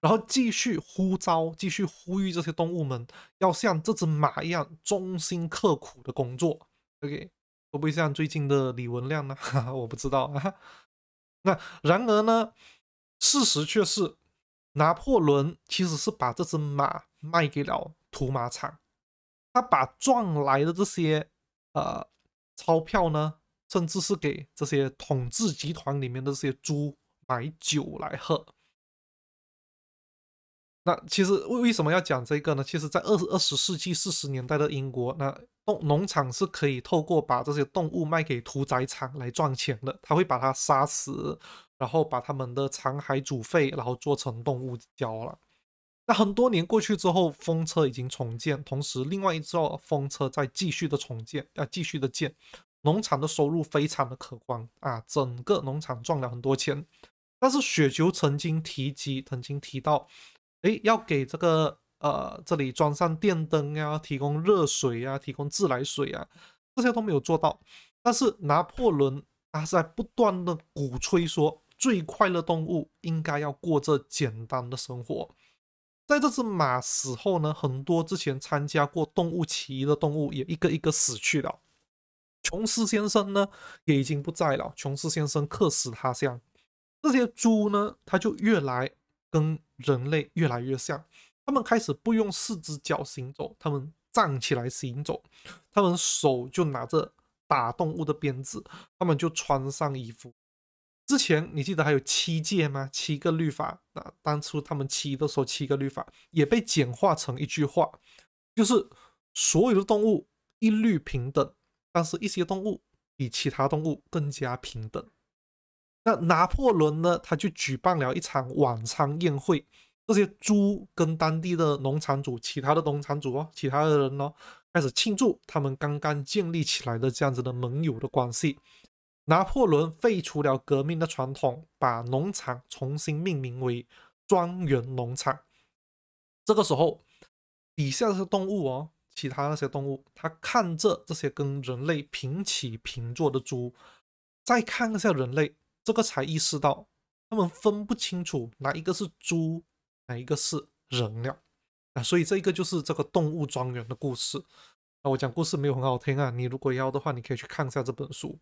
然后继续呼召，继续呼吁这些动物们要像这只马一样，忠心刻苦的工作。OK，会不会像最近的李文亮呢？我不知道啊。那然而呢，事实却是，拿破仑其实是把这只马卖给了屠马场，他把赚来的这些呃钞票呢，甚至是给这些统治集团里面的这些猪。买酒来喝。那其实为为什么要讲这个呢？其实，在二二十世纪四十年代的英国，那农场是可以透过把这些动物卖给屠宰场来赚钱的。他会把它杀死，然后把他们的残骸煮沸，然后做成动物胶了。那很多年过去之后，风车已经重建，同时另外一座风车在继续的重建，要继续的建。农场的收入非常的可观啊，整个农场赚了很多钱。但是雪球曾经提及，曾经提到，哎，要给这个呃这里装上电灯啊，提供热水啊，提供自来水啊，这些都没有做到。但是拿破仑他是在不断的鼓吹说，最快乐动物应该要过这简单的生活。在这只马死后呢，很多之前参加过动物起义的动物也一个一个死去了。琼斯先生呢，也已经不在了。琼斯先生客死他乡。这些猪呢，它就越来跟人类越来越像。他们开始不用四只脚行走，他们站起来行走，他们手就拿着打动物的鞭子，他们就穿上衣服。之前你记得还有七戒吗？七个律法。那当初他们七的时候，七个律法也被简化成一句话，就是所有的动物一律平等，但是一些动物比其他动物更加平等。那拿破仑呢？他去举办了一场晚餐宴会，这些猪跟当地的农场主、其他的农场主哦、其他的人哦，开始庆祝他们刚刚建立起来的这样子的盟友的关系。拿破仑废除了革命的传统，把农场重新命名为庄园农场。这个时候，底下这些动物哦，其他那些动物，它看着这些跟人类平起平坐的猪，再看一下人类。这个才意识到，他们分不清楚哪一个是猪，哪一个是人了。啊，所以这一个就是这个动物庄园的故事。啊，我讲故事没有很好听啊，你如果要的话，你可以去看一下这本书。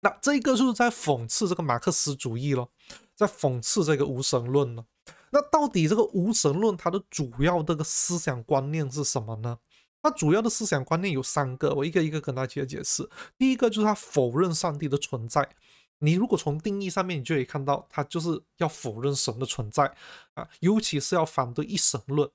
那这一个是在讽刺这个马克思主义了，在讽刺这个无神论了。那到底这个无神论它的主要这个思想观念是什么呢？它主要的思想观念有三个，我一个一个跟大家解解释。第一个就是它否认上帝的存在。你如果从定义上面，你就可以看到，他就是要否认神的存在啊，尤其是要反对一神论。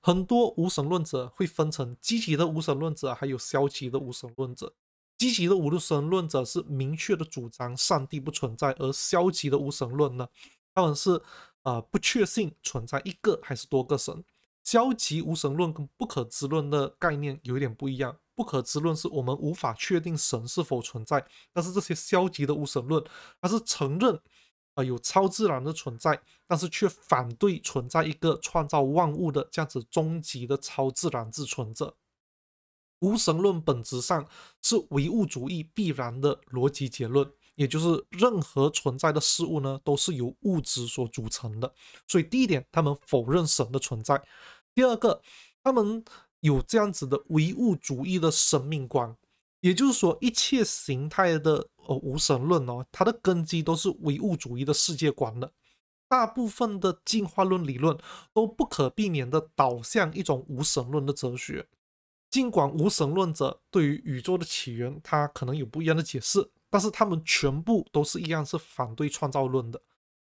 很多无神论者会分成积极的无神论者，还有消极的无神论者。积极的无神论者是明确的主张上帝不存在，而消极的无神论呢，他们是呃不确信存在一个还是多个神。消极无神论跟不可知论的概念有点不一样。不可知论是我们无法确定神是否存在，但是这些消极的无神论，它是承认啊有超自然的存在，但是却反对存在一个创造万物的这样子终极的超自然之存者。无神论本质上是唯物主义必然的逻辑结论，也就是任何存在的事物呢都是由物质所组成的。所以第一点，他们否认神的存在；第二个，他们。有这样子的唯物主义的生命观，也就是说，一切形态的呃无神论哦，它的根基都是唯物主义的世界观的。大部分的进化论理论都不可避免的导向一种无神论的哲学。尽管无神论者对于宇宙的起源，他可能有不一样的解释，但是他们全部都是一样是反对创造论的。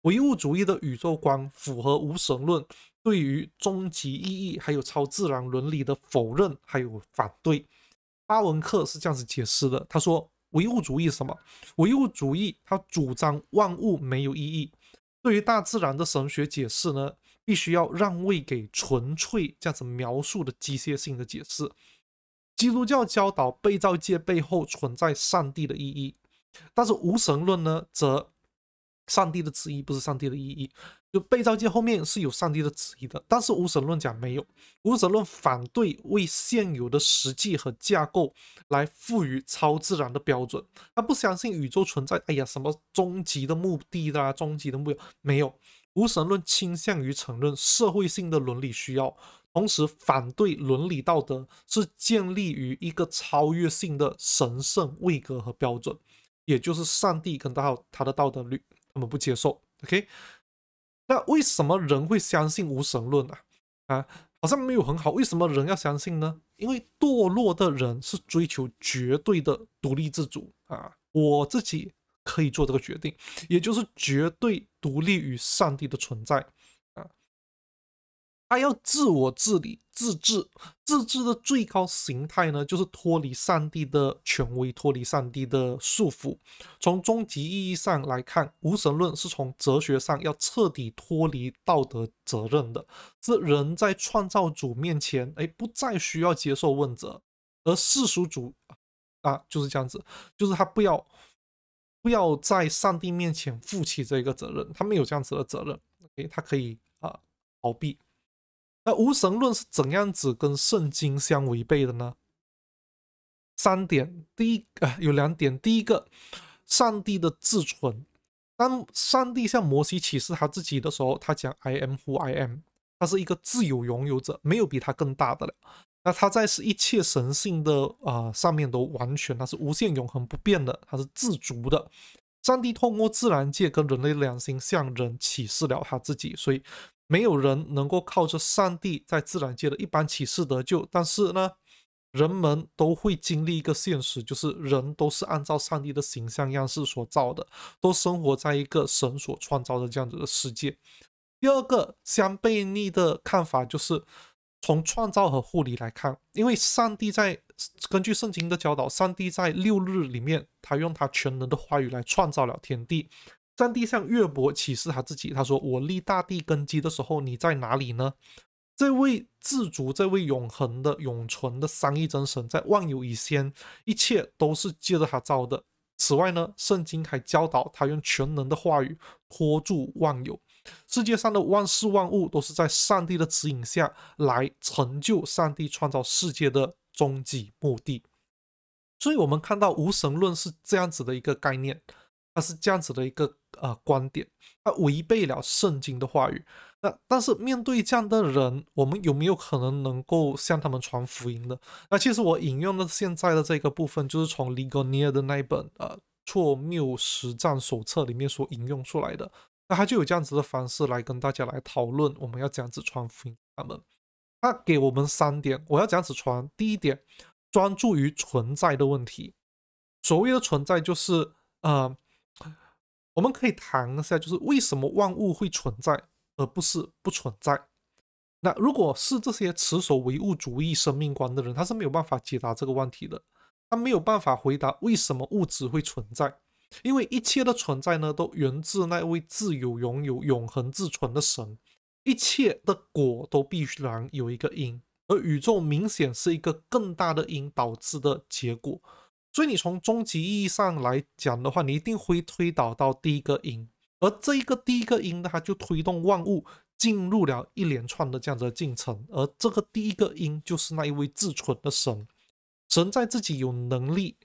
唯物主义的宇宙观符合无神论。对于终极意义还有超自然伦理的否认还有反对，阿文克是这样子解释的。他说，唯物主义什么？唯物主义他主张万物没有意义。对于大自然的神学解释呢，必须要让位给纯粹这样子描述的机械性的解释。基督教教导被造界背后存在上帝的意义，但是无神论呢，则上帝的旨意不是上帝的意义，就被造界后面是有上帝的旨意的，但是无神论讲没有，无神论反对为现有的实际和架构来赋予超自然的标准，他不相信宇宙存在。哎呀，什么终极的目的啦，终极的目标没有？无神论倾向于承认社会性的伦理需要，同时反对伦理道德是建立于一个超越性的神圣位格和标准，也就是上帝跟他他的道德律。他们不接受，OK？那为什么人会相信无神论啊？啊，好像没有很好，为什么人要相信呢？因为堕落的人是追求绝对的独立自主啊，我自己可以做这个决定，也就是绝对独立于上帝的存在。他要自我治理、自治、自治的最高形态呢，就是脱离上帝的权威，脱离上帝的束缚。从终极意义上来看，无神论是从哲学上要彻底脱离道德责任的。这人在创造主面前，哎，不再需要接受问责。而世俗主啊，就是这样子，就是他不要不要在上帝面前负起这个责任，他没有这样子的责任，哎，他可以啊，逃避。那无神论是怎样子跟圣经相违背的呢？三点，第一，有两点。第一个，上帝的自存。当上帝向摩西启示他自己的时候，他讲 “I am who I am”，他是一个自有拥有者，没有比他更大的了。那他在是一切神性的啊上面都完全，他是无限永恒不变的，他是自足的。上帝通过自然界跟人类良心向人启示了他自己，所以。没有人能够靠着上帝在自然界的一般启示得救，但是呢，人们都会经历一个现实，就是人都是按照上帝的形象样式所造的，都生活在一个神所创造的这样子的世界。第二个，香贝逆的看法就是从创造和护理来看，因为上帝在根据圣经的教导，上帝在六日里面，他用他全能的话语来创造了天地。上帝向岳伯启示他自己，他说：“我立大地根基的时候，你在哪里呢？”这位自足、这位永恒的永存的三一真神在万有以先，一切都是借着他造的。此外呢，圣经还教导他用全能的话语托住万有，世界上的万事万物都是在上帝的指引下来成就上帝创造世界的终极目的。所以，我们看到无神论是这样子的一个概念。他是这样子的一个呃观点，他违背了圣经的话语。那但是面对这样的人，我们有没有可能能够向他们传福音的？那其实我引用的现在的这个部分，就是从 i 格 r 的那一本呃《错谬实战手册》里面所引用出来的。那他就有这样子的方式来跟大家来讨论，我们要这样子传福音。他们，那给我们三点，我要这样子传。第一点，专注于存在的问题。所谓的存在，就是呃。我们可以谈一下，就是为什么万物会存在，而不是不存在。那如果是这些持守唯物主义生命观的人，他是没有办法解答这个问题的。他没有办法回答为什么物质会存在，因为一切的存在呢，都源自那位自由、拥有、永恒、自存的神。一切的果都必然有一个因，而宇宙明显是一个更大的因导致的结果。所以你从终极意义上来讲的话，你一定会推导到第一个因，而这一个第一个因呢，它就推动万物进入了一连串的这样的进程，而这个第一个因就是那一位至纯的神。神在自己有能力，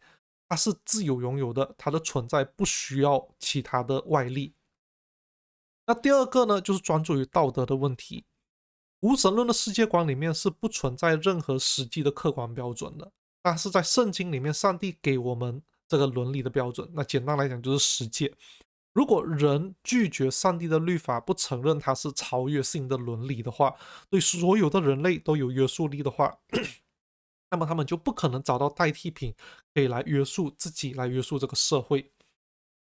它是自由拥有的，它的存在不需要其他的外力。那第二个呢，就是专注于道德的问题。无神论的世界观里面是不存在任何实际的客观标准的。那是在圣经里面，上帝给我们这个伦理的标准。那简单来讲就是十诫。如果人拒绝上帝的律法，不承认它是超越性的伦理的话，对所有的人类都有约束力的话，那么他们就不可能找到代替品可以来约束自己，来约束这个社会。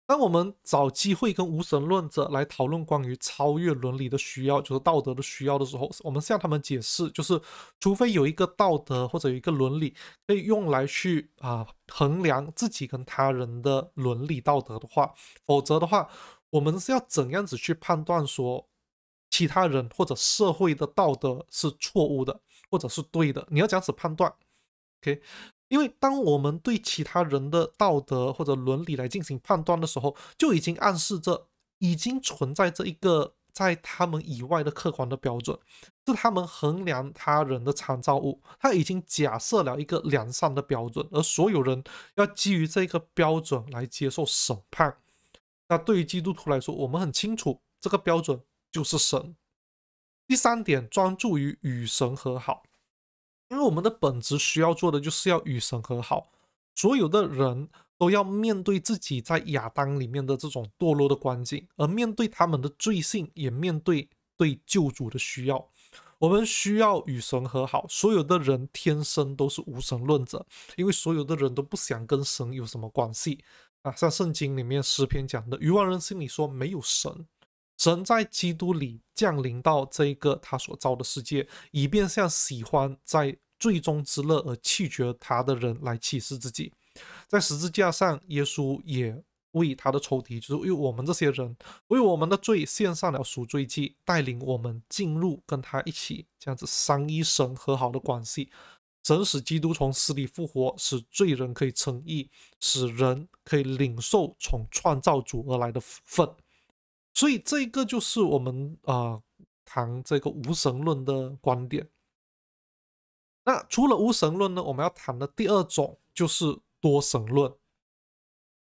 当我们找机会跟无神论者来讨论关于超越伦理的需要，就是道德的需要的时候，我们向他们解释，就是除非有一个道德或者有一个伦理可以用来去啊衡量自己跟他人的伦理道德的话，否则的话，我们是要怎样子去判断说其他人或者社会的道德是错误的，或者是对的？你要这样子判断，OK。因为当我们对其他人的道德或者伦理来进行判断的时候，就已经暗示着已经存在这一个在他们以外的客观的标准，是他们衡量他人的参照物。他已经假设了一个良善的标准，而所有人要基于这个标准来接受审判。那对于基督徒来说，我们很清楚这个标准就是神。第三点，专注于与神和好。因为我们的本质需要做的就是要与神和好，所有的人都要面对自己在亚当里面的这种堕落的光景，而面对他们的罪性，也面对对救主的需要。我们需要与神和好，所有的人天生都是无神论者，因为所有的人都不想跟神有什么关系啊。像圣经里面诗篇讲的，愚妄人心里说没有神。神在基督里降临到这一个他所造的世界，以便向喜欢在最终之乐而弃绝他的人来启示自己。在十字架上，耶稣也为他的仇敌，就是为我们这些人，为我们的罪献上了赎罪祭，带领我们进入跟他一起这样子商议神和好的关系。神使基督从死里复活，使罪人可以称义，使人可以领受从创造主而来的福分。所以这个就是我们啊谈这个无神论的观点。那除了无神论呢，我们要谈的第二种就是多神论。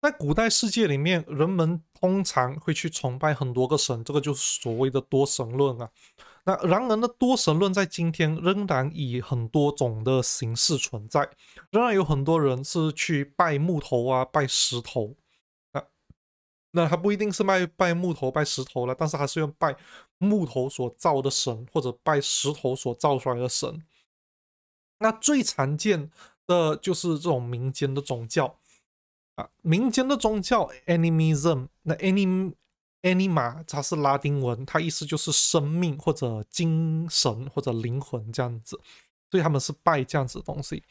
在古代世界里面，人们通常会去崇拜很多个神，这个就是所谓的多神论啊。那然而呢，多神论在今天仍然以很多种的形式存在，仍然有很多人是去拜木头啊、拜石头。那他不一定是拜拜木头、拜石头了，但是还是用拜木头所造的神，或者拜石头所造出来的神。那最常见的就是这种民间的宗教啊，民间的宗教 animism。那 anim anima 它是拉丁文，它意思就是生命或者精神或者灵魂这样子，所以他们是拜这样子的东西。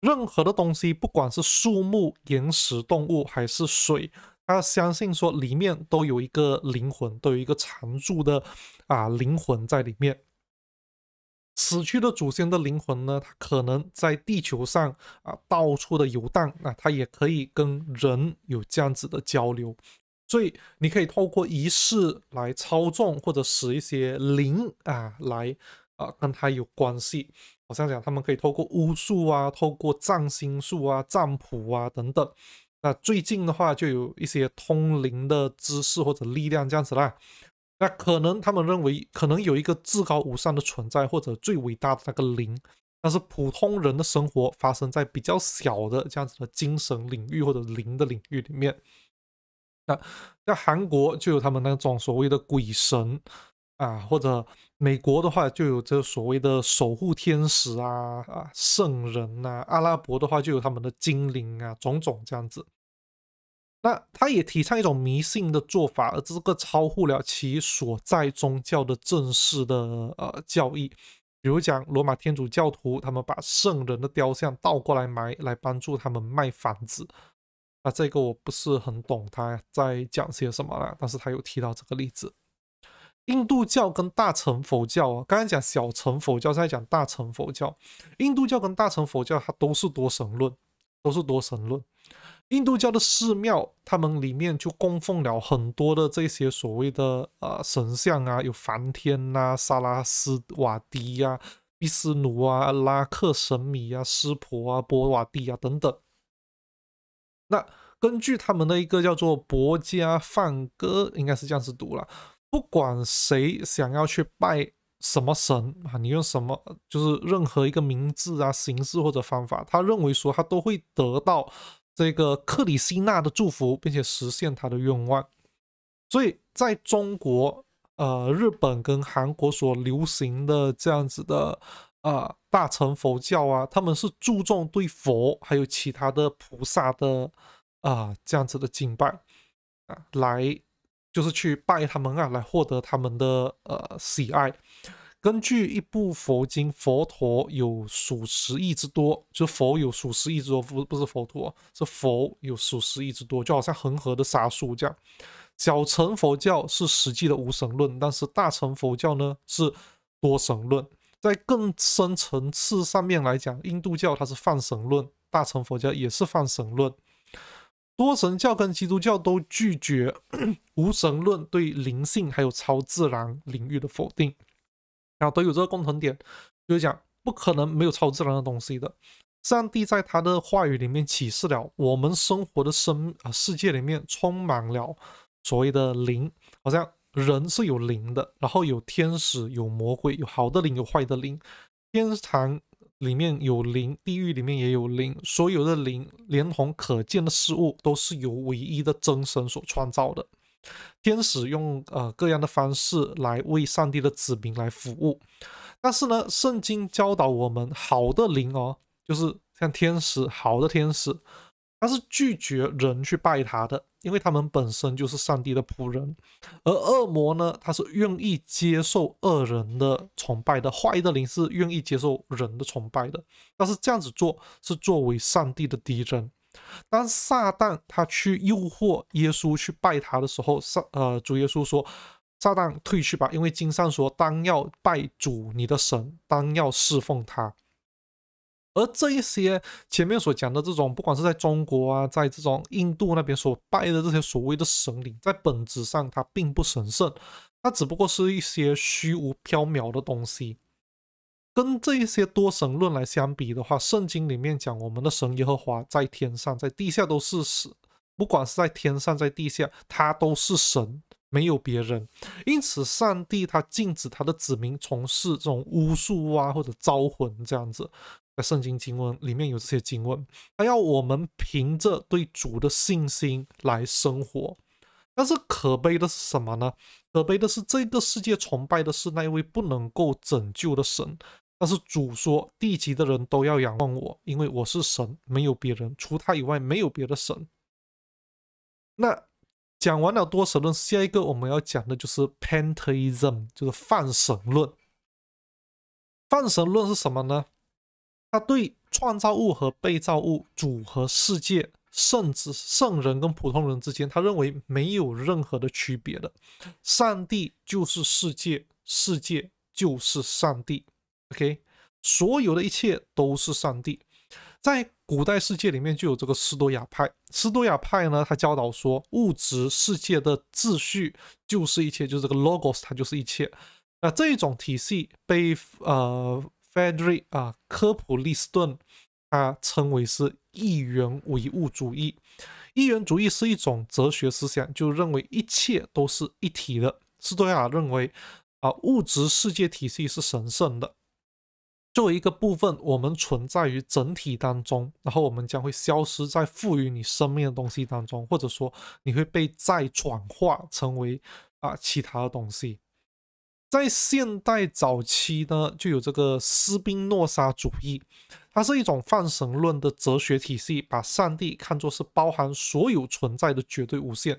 任何的东西，不管是树木、岩石、动物，还是水。他相信说，里面都有一个灵魂，都有一个常驻的啊灵魂在里面。死去的祖先的灵魂呢，他可能在地球上啊到处的游荡，那他也可以跟人有这样子的交流。所以你可以透过仪式来操纵或者使一些灵啊来啊跟他有关系。我想讲，他们可以透过巫术啊，透过占星术啊、占卜啊等等。那最近的话，就有一些通灵的知识或者力量这样子啦。那可能他们认为，可能有一个至高无上的存在或者最伟大的那个灵。但是普通人的生活发生在比较小的这样子的精神领域或者灵的领域里面。那在韩国就有他们那种所谓的鬼神。啊，或者美国的话，就有这所谓的守护天使啊啊，圣人呐；阿拉伯的话，就有他们的精灵啊，种种这样子。那他也提倡一种迷信的做法，而这个超乎了其所在宗教的正式的呃教义。比如讲，罗马天主教徒他们把圣人的雕像倒过来埋，来帮助他们卖房子。啊，这个我不是很懂他在讲些什么了，但是他有提到这个例子。印度教跟大乘佛教啊，刚才讲小乘佛教，再讲大乘佛教，印度教跟大乘佛教它都是多神论，都是多神论。印度教的寺庙，他们里面就供奉了很多的这些所谓的呃神像啊，有梵天啊、萨拉斯瓦蒂啊、伊斯奴啊、拉克神米啊、湿婆啊、波瓦蒂啊等等。那根据他们的一个叫做《博伽梵歌》，应该是这样子读了。不管谁想要去拜什么神啊，你用什么就是任何一个名字啊、形式或者方法，他认为说他都会得到这个克里希纳的祝福，并且实现他的愿望。所以，在中国、呃、日本跟韩国所流行的这样子的啊大乘佛教啊，他们是注重对佛还有其他的菩萨的啊这样子的敬拜啊来。就是去拜他们啊，来获得他们的呃喜爱。根据一部佛经，佛陀有数十亿之多，就佛有数十亿之多，不不是佛陀，是佛有数十亿之多，就好像恒河的沙数这样。小乘佛教是实际的无神论，但是大乘佛教呢是多神论。在更深层次上面来讲，印度教它是泛神论，大乘佛教也是泛神论。多神教跟基督教都拒绝 无神论对灵性还有超自然领域的否定，然后都有这个共同点，就是讲不可能没有超自然的东西的。上帝在他的话语里面启示了，我们生活的生啊世界里面充满了所谓的灵，好像人是有灵的，然后有天使、有魔鬼，有好的灵，有坏的灵，天堂。里面有灵，地狱里面也有灵，所有的灵连同可见的事物都是由唯一的真神所创造的。天使用呃各样的方式来为上帝的子民来服务，但是呢，圣经教导我们，好的灵哦，就是像天使，好的天使，他是拒绝人去拜他的。因为他们本身就是上帝的仆人，而恶魔呢，他是愿意接受恶人的崇拜的，坏的灵是愿意接受人的崇拜的，但是这样子做是作为上帝的敌人。当撒旦他去诱惑耶稣去拜他的时候，撒呃主耶稣说，撒旦退去吧，因为经上说，当要拜主你的神，当要侍奉他。而这一些前面所讲的这种，不管是在中国啊，在这种印度那边所拜的这些所谓的神灵，在本质上它并不神圣，它只不过是一些虚无缥缈的东西。跟这一些多神论来相比的话，圣经里面讲我们的神耶和华在天上在地下都是神，不管是在天上在地下，他都是神，没有别人。因此，上帝他禁止他的子民从事这种巫术啊或者招魂这样子。在圣经经文里面有这些经文，他要我们凭着对主的信心来生活。但是可悲的是什么呢？可悲的是这个世界崇拜的是那位不能够拯救的神。但是主说：“地级的人都要仰望我，因为我是神，没有别人，除他以外没有别的神。”那讲完了多神论，下一个我们要讲的就是泛神论。泛神论是什么呢？他对创造物和被造物、主和世界，甚至圣人跟普通人之间，他认为没有任何的区别的。上帝就是世界，世界就是上帝。OK，所有的一切都是上帝。在古代世界里面就有这个斯多亚派。斯多亚派呢，他教导说，物质世界的秩序就是一切，就是这个 Logos，它就是一切。那这种体系被呃。f r d e d r i c 啊，科普利斯顿，他称为是一元唯物主义。一元主义是一种哲学思想，就认为一切都是一体的。斯多亚认为，啊，物质世界体系是神圣的。作为一个部分，我们存在于整体当中，然后我们将会消失在赋予你生命的东西当中，或者说你会被再转化成为啊其他的东西。在现代早期呢，就有这个斯宾诺莎主义，它是一种泛神论的哲学体系，把上帝看作是包含所有存在的绝对无限，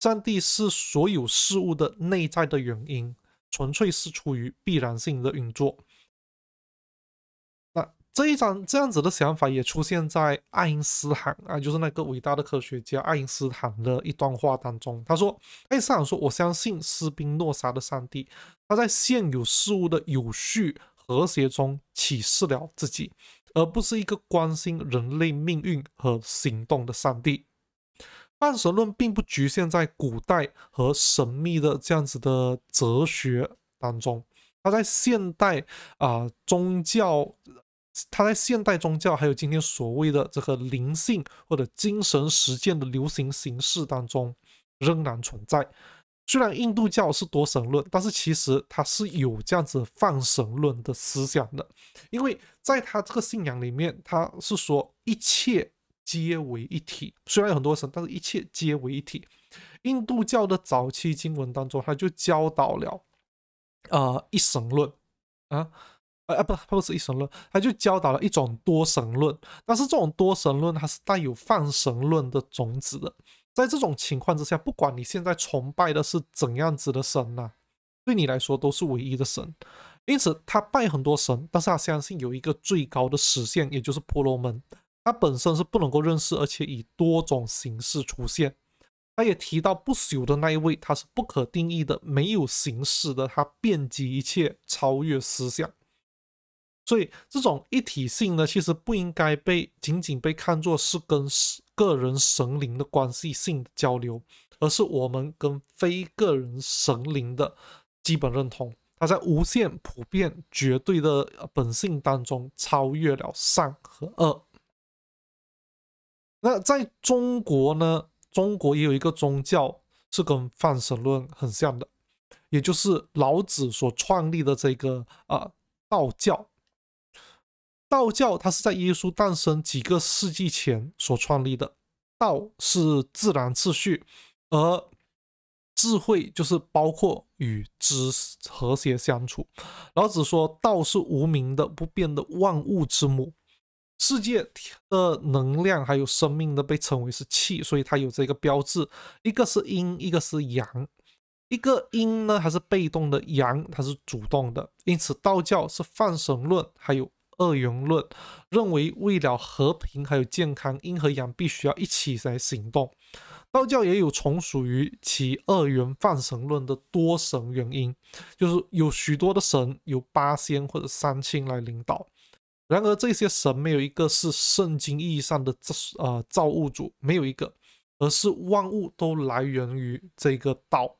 上帝是所有事物的内在的原因，纯粹是出于必然性的运作。这一张这样子的想法也出现在爱因斯坦啊，就是那个伟大的科学家爱因斯坦的一段话当中。他说，爱因斯坦说：“我相信斯宾诺莎的上帝，他在现有事物的有序和谐中启示了自己，而不是一个关心人类命运和行动的上帝。”半神论并不局限在古代和神秘的这样子的哲学当中，他在现代啊宗教。它在现代宗教，还有今天所谓的这个灵性或者精神实践的流行形式当中，仍然存在。虽然印度教是多神论，但是其实它是有这样子泛神论的思想的。因为在他这个信仰里面，他是说一切皆为一体。虽然有很多神，但是一切皆为一体。印度教的早期经文当中，他就教导了啊一神论啊。呃啊，不，不是一神论，他就教导了一种多神论。但是这种多神论，它是带有泛神论的种子的。在这种情况之下，不管你现在崇拜的是怎样子的神呐，对你来说都是唯一的神。因此，他拜很多神，但是他相信有一个最高的实现，也就是婆罗门。他本身是不能够认识，而且以多种形式出现。他也提到不朽的那一位，他是不可定义的，没有形式的，他遍及一切，超越思想。所以，这种一体性呢，其实不应该被仅仅被看作是跟个人神灵的关系性交流，而是我们跟非个人神灵的基本认同。它在无限、普遍、绝对的本性当中超越了善和恶。那在中国呢，中国也有一个宗教是跟泛神论很像的，也就是老子所创立的这个啊道教。道教它是在耶稣诞生几个世纪前所创立的。道是自然秩序，而智慧就是包括与之和谐相处。老子说道是无名的、不变的万物之母，世界的能量还有生命的被称为是气，所以它有这个标志，一个是阴，一个是阳。一个阴呢它是被动的，阳它是主动的，因此道教是泛神论，还有。二元论认为，为了和平还有健康，阴和阳必须要一起来行动。道教也有从属于其二元泛神论的多神原因，就是有许多的神由八仙或者三清来领导。然而，这些神没有一个是圣经意义上的这呃造物主，没有一个，而是万物都来源于这个道。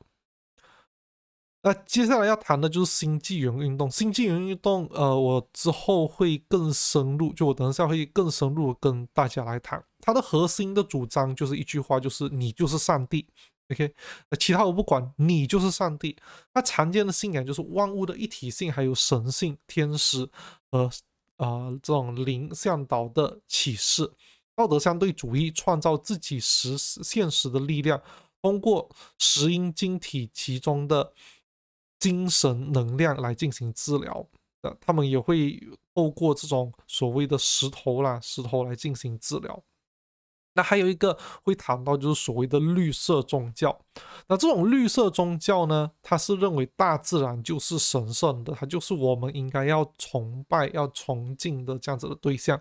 那接下来要谈的就是新纪元运动。新纪元运动，呃，我之后会更深入，就我等一下会更深入跟大家来谈。它的核心的主张就是一句话，就是你就是上帝。OK，那其他我不管你就是上帝。它常见的信仰就是万物的一体性，还有神性、天使和啊这种灵向导的启示、道德相对主义、创造自己实现实的力量，通过石英晶体其中的。精神能量来进行治疗，那他们也会透过这种所谓的石头啦、石头来进行治疗。那还有一个会谈到就是所谓的绿色宗教。那这种绿色宗教呢，它是认为大自然就是神圣的，它就是我们应该要崇拜、要崇敬的这样子的对象。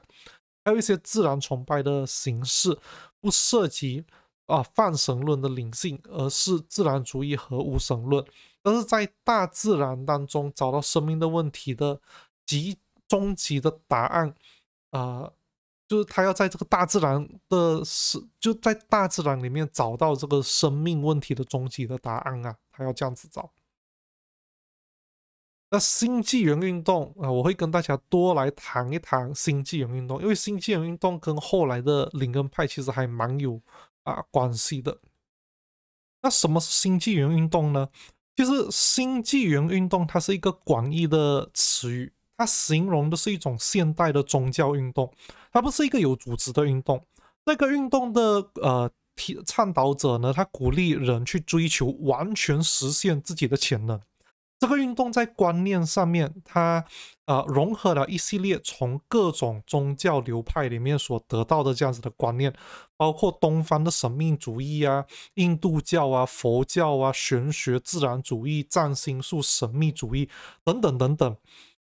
还有一些自然崇拜的形式，不涉及啊泛神论的灵性，而是自然主义和无神论。而是在大自然当中找到生命的问题的极终极的答案，呃，就是他要在这个大自然的，是就在大自然里面找到这个生命问题的终极的答案啊，他要这样子找。那新纪元运动啊，我会跟大家多来谈一谈新纪元运动，因为新纪元运动跟后来的灵根派其实还蛮有啊关系的。那什么是新纪元运动呢？其实，新纪元运动它是一个广义的词语，它形容的是一种现代的宗教运动，它不是一个有组织的运动。这个运动的呃，提，倡导者呢，他鼓励人去追求完全实现自己的潜能。这个运动在观念上面，它呃融合了一系列从各种宗教流派里面所得到的这样子的观念，包括东方的神秘主义啊、印度教啊、佛教啊、玄学、自然主义、占星术、神秘主义等等等等。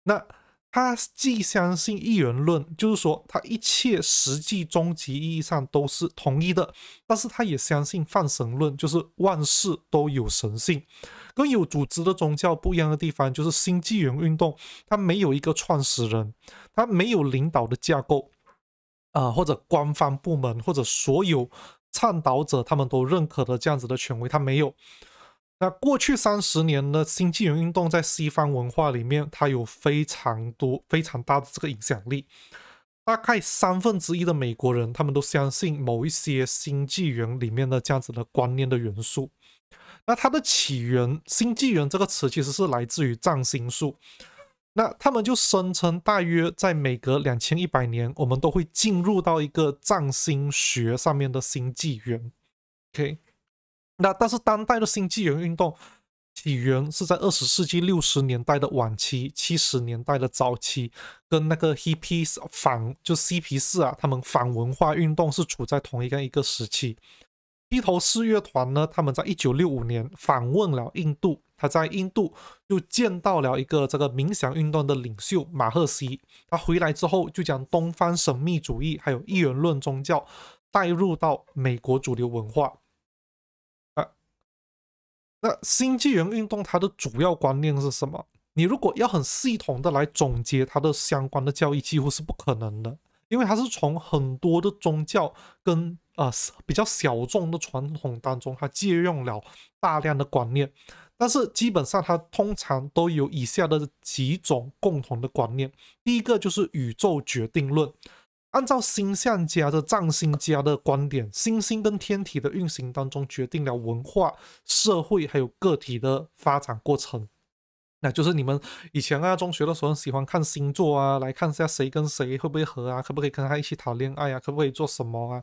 那他既相信一元论，就是说他一切实际终极意义上都是统一的，但是他也相信泛神论，就是万事都有神性。跟有组织的宗教不一样的地方就是新纪元运动，它没有一个创始人，它没有领导的架构，啊，或者官方部门，或者所有倡导者他们都认可的这样子的权威，它没有。那过去三十年呢，新纪元运动在西方文化里面，它有非常多、非常大的这个影响力。大概三分之一的美国人，他们都相信某一些新纪元里面的这样子的观念的元素。那它的起源，“新纪元”这个词其实是来自于占星术。那他们就声称，大约在每隔两千一百年，我们都会进入到一个占星学上面的新纪元。OK。那但是，当代的新纪元运动起源是在二十世纪六十年代的晚期、七十年代的早期，跟那个 hip 反就 C.P 四啊，他们反文化运动是处在同一个一个时期。披头士乐团呢，他们在一九六五年访问了印度，他在印度又见到了一个这个冥想运动的领袖马赫西。他回来之后，就将东方神秘主义还有一元论宗教带入到美国主流文化。那新纪元运动它的主要观念是什么？你如果要很系统的来总结它的相关的教义，几乎是不可能的，因为它是从很多的宗教跟呃比较小众的传统当中，它借用了大量的观念。但是基本上它通常都有以下的几种共同的观念：第一个就是宇宙决定论。按照星象家的占星家的观点，星星跟天体的运行当中决定了文化、社会还有个体的发展过程。那就是你们以前啊，中学的时候喜欢看星座啊，来看一下谁跟谁会不会合啊，可不可以跟他一起谈恋爱啊，可不可以做什么啊？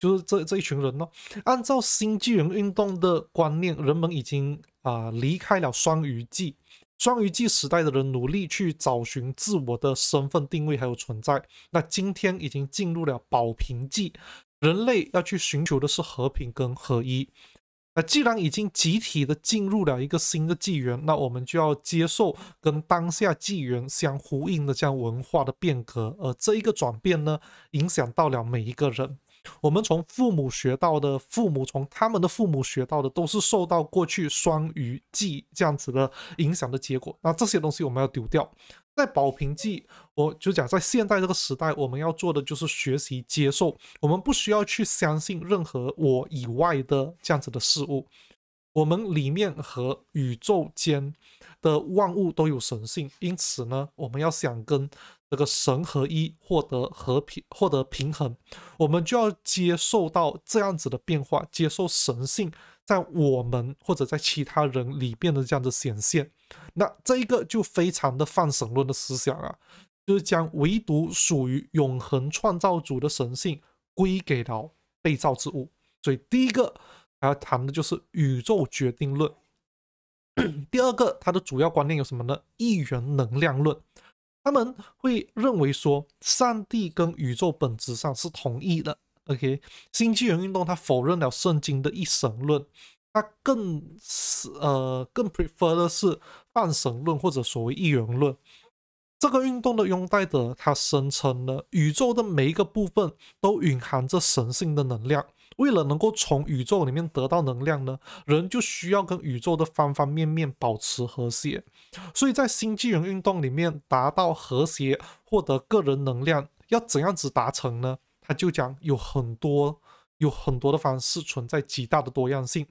就是这这一群人呢。按照新纪元运动的观念，人们已经啊离开了双鱼季。双鱼纪时代的人努力去找寻自我的身份定位还有存在。那今天已经进入了保平纪，人类要去寻求的是和平跟合一。那既然已经集体的进入了一个新的纪元，那我们就要接受跟当下纪元相呼应的这样文化的变革。而这一个转变呢，影响到了每一个人。我们从父母学到的，父母从他们的父母学到的，都是受到过去双鱼记这样子的影响的结果。那这些东西我们要丢掉。在保平记，我就讲在现代这个时代，我们要做的就是学习接受，我们不需要去相信任何我以外的这样子的事物。我们里面和宇宙间的万物都有神性，因此呢，我们要想跟。这个神合一，获得和平，获得平衡，我们就要接受到这样子的变化，接受神性在我们或者在其他人里边的这样子显现。那这一个就非常的泛神论的思想啊，就是将唯独属于永恒创造主的神性归给到被造之物。所以第一个要谈的就是宇宙决定论。第二个，它的主要观念有什么呢？一元能量论。他们会认为说，上帝跟宇宙本质上是同一的。OK，新纪元运动它否认了圣经的一神论，它更是呃更 prefer 的是泛神论或者所谓一元论。这个运动的拥戴者，他声称了宇宙的每一个部分都蕴含着神性的能量。为了能够从宇宙里面得到能量呢，人就需要跟宇宙的方方面面保持和谐。所以在新纪元运动里面，达到和谐、获得个人能量，要怎样子达成呢？他就讲有很多、有很多的方式存在，极大的多样性。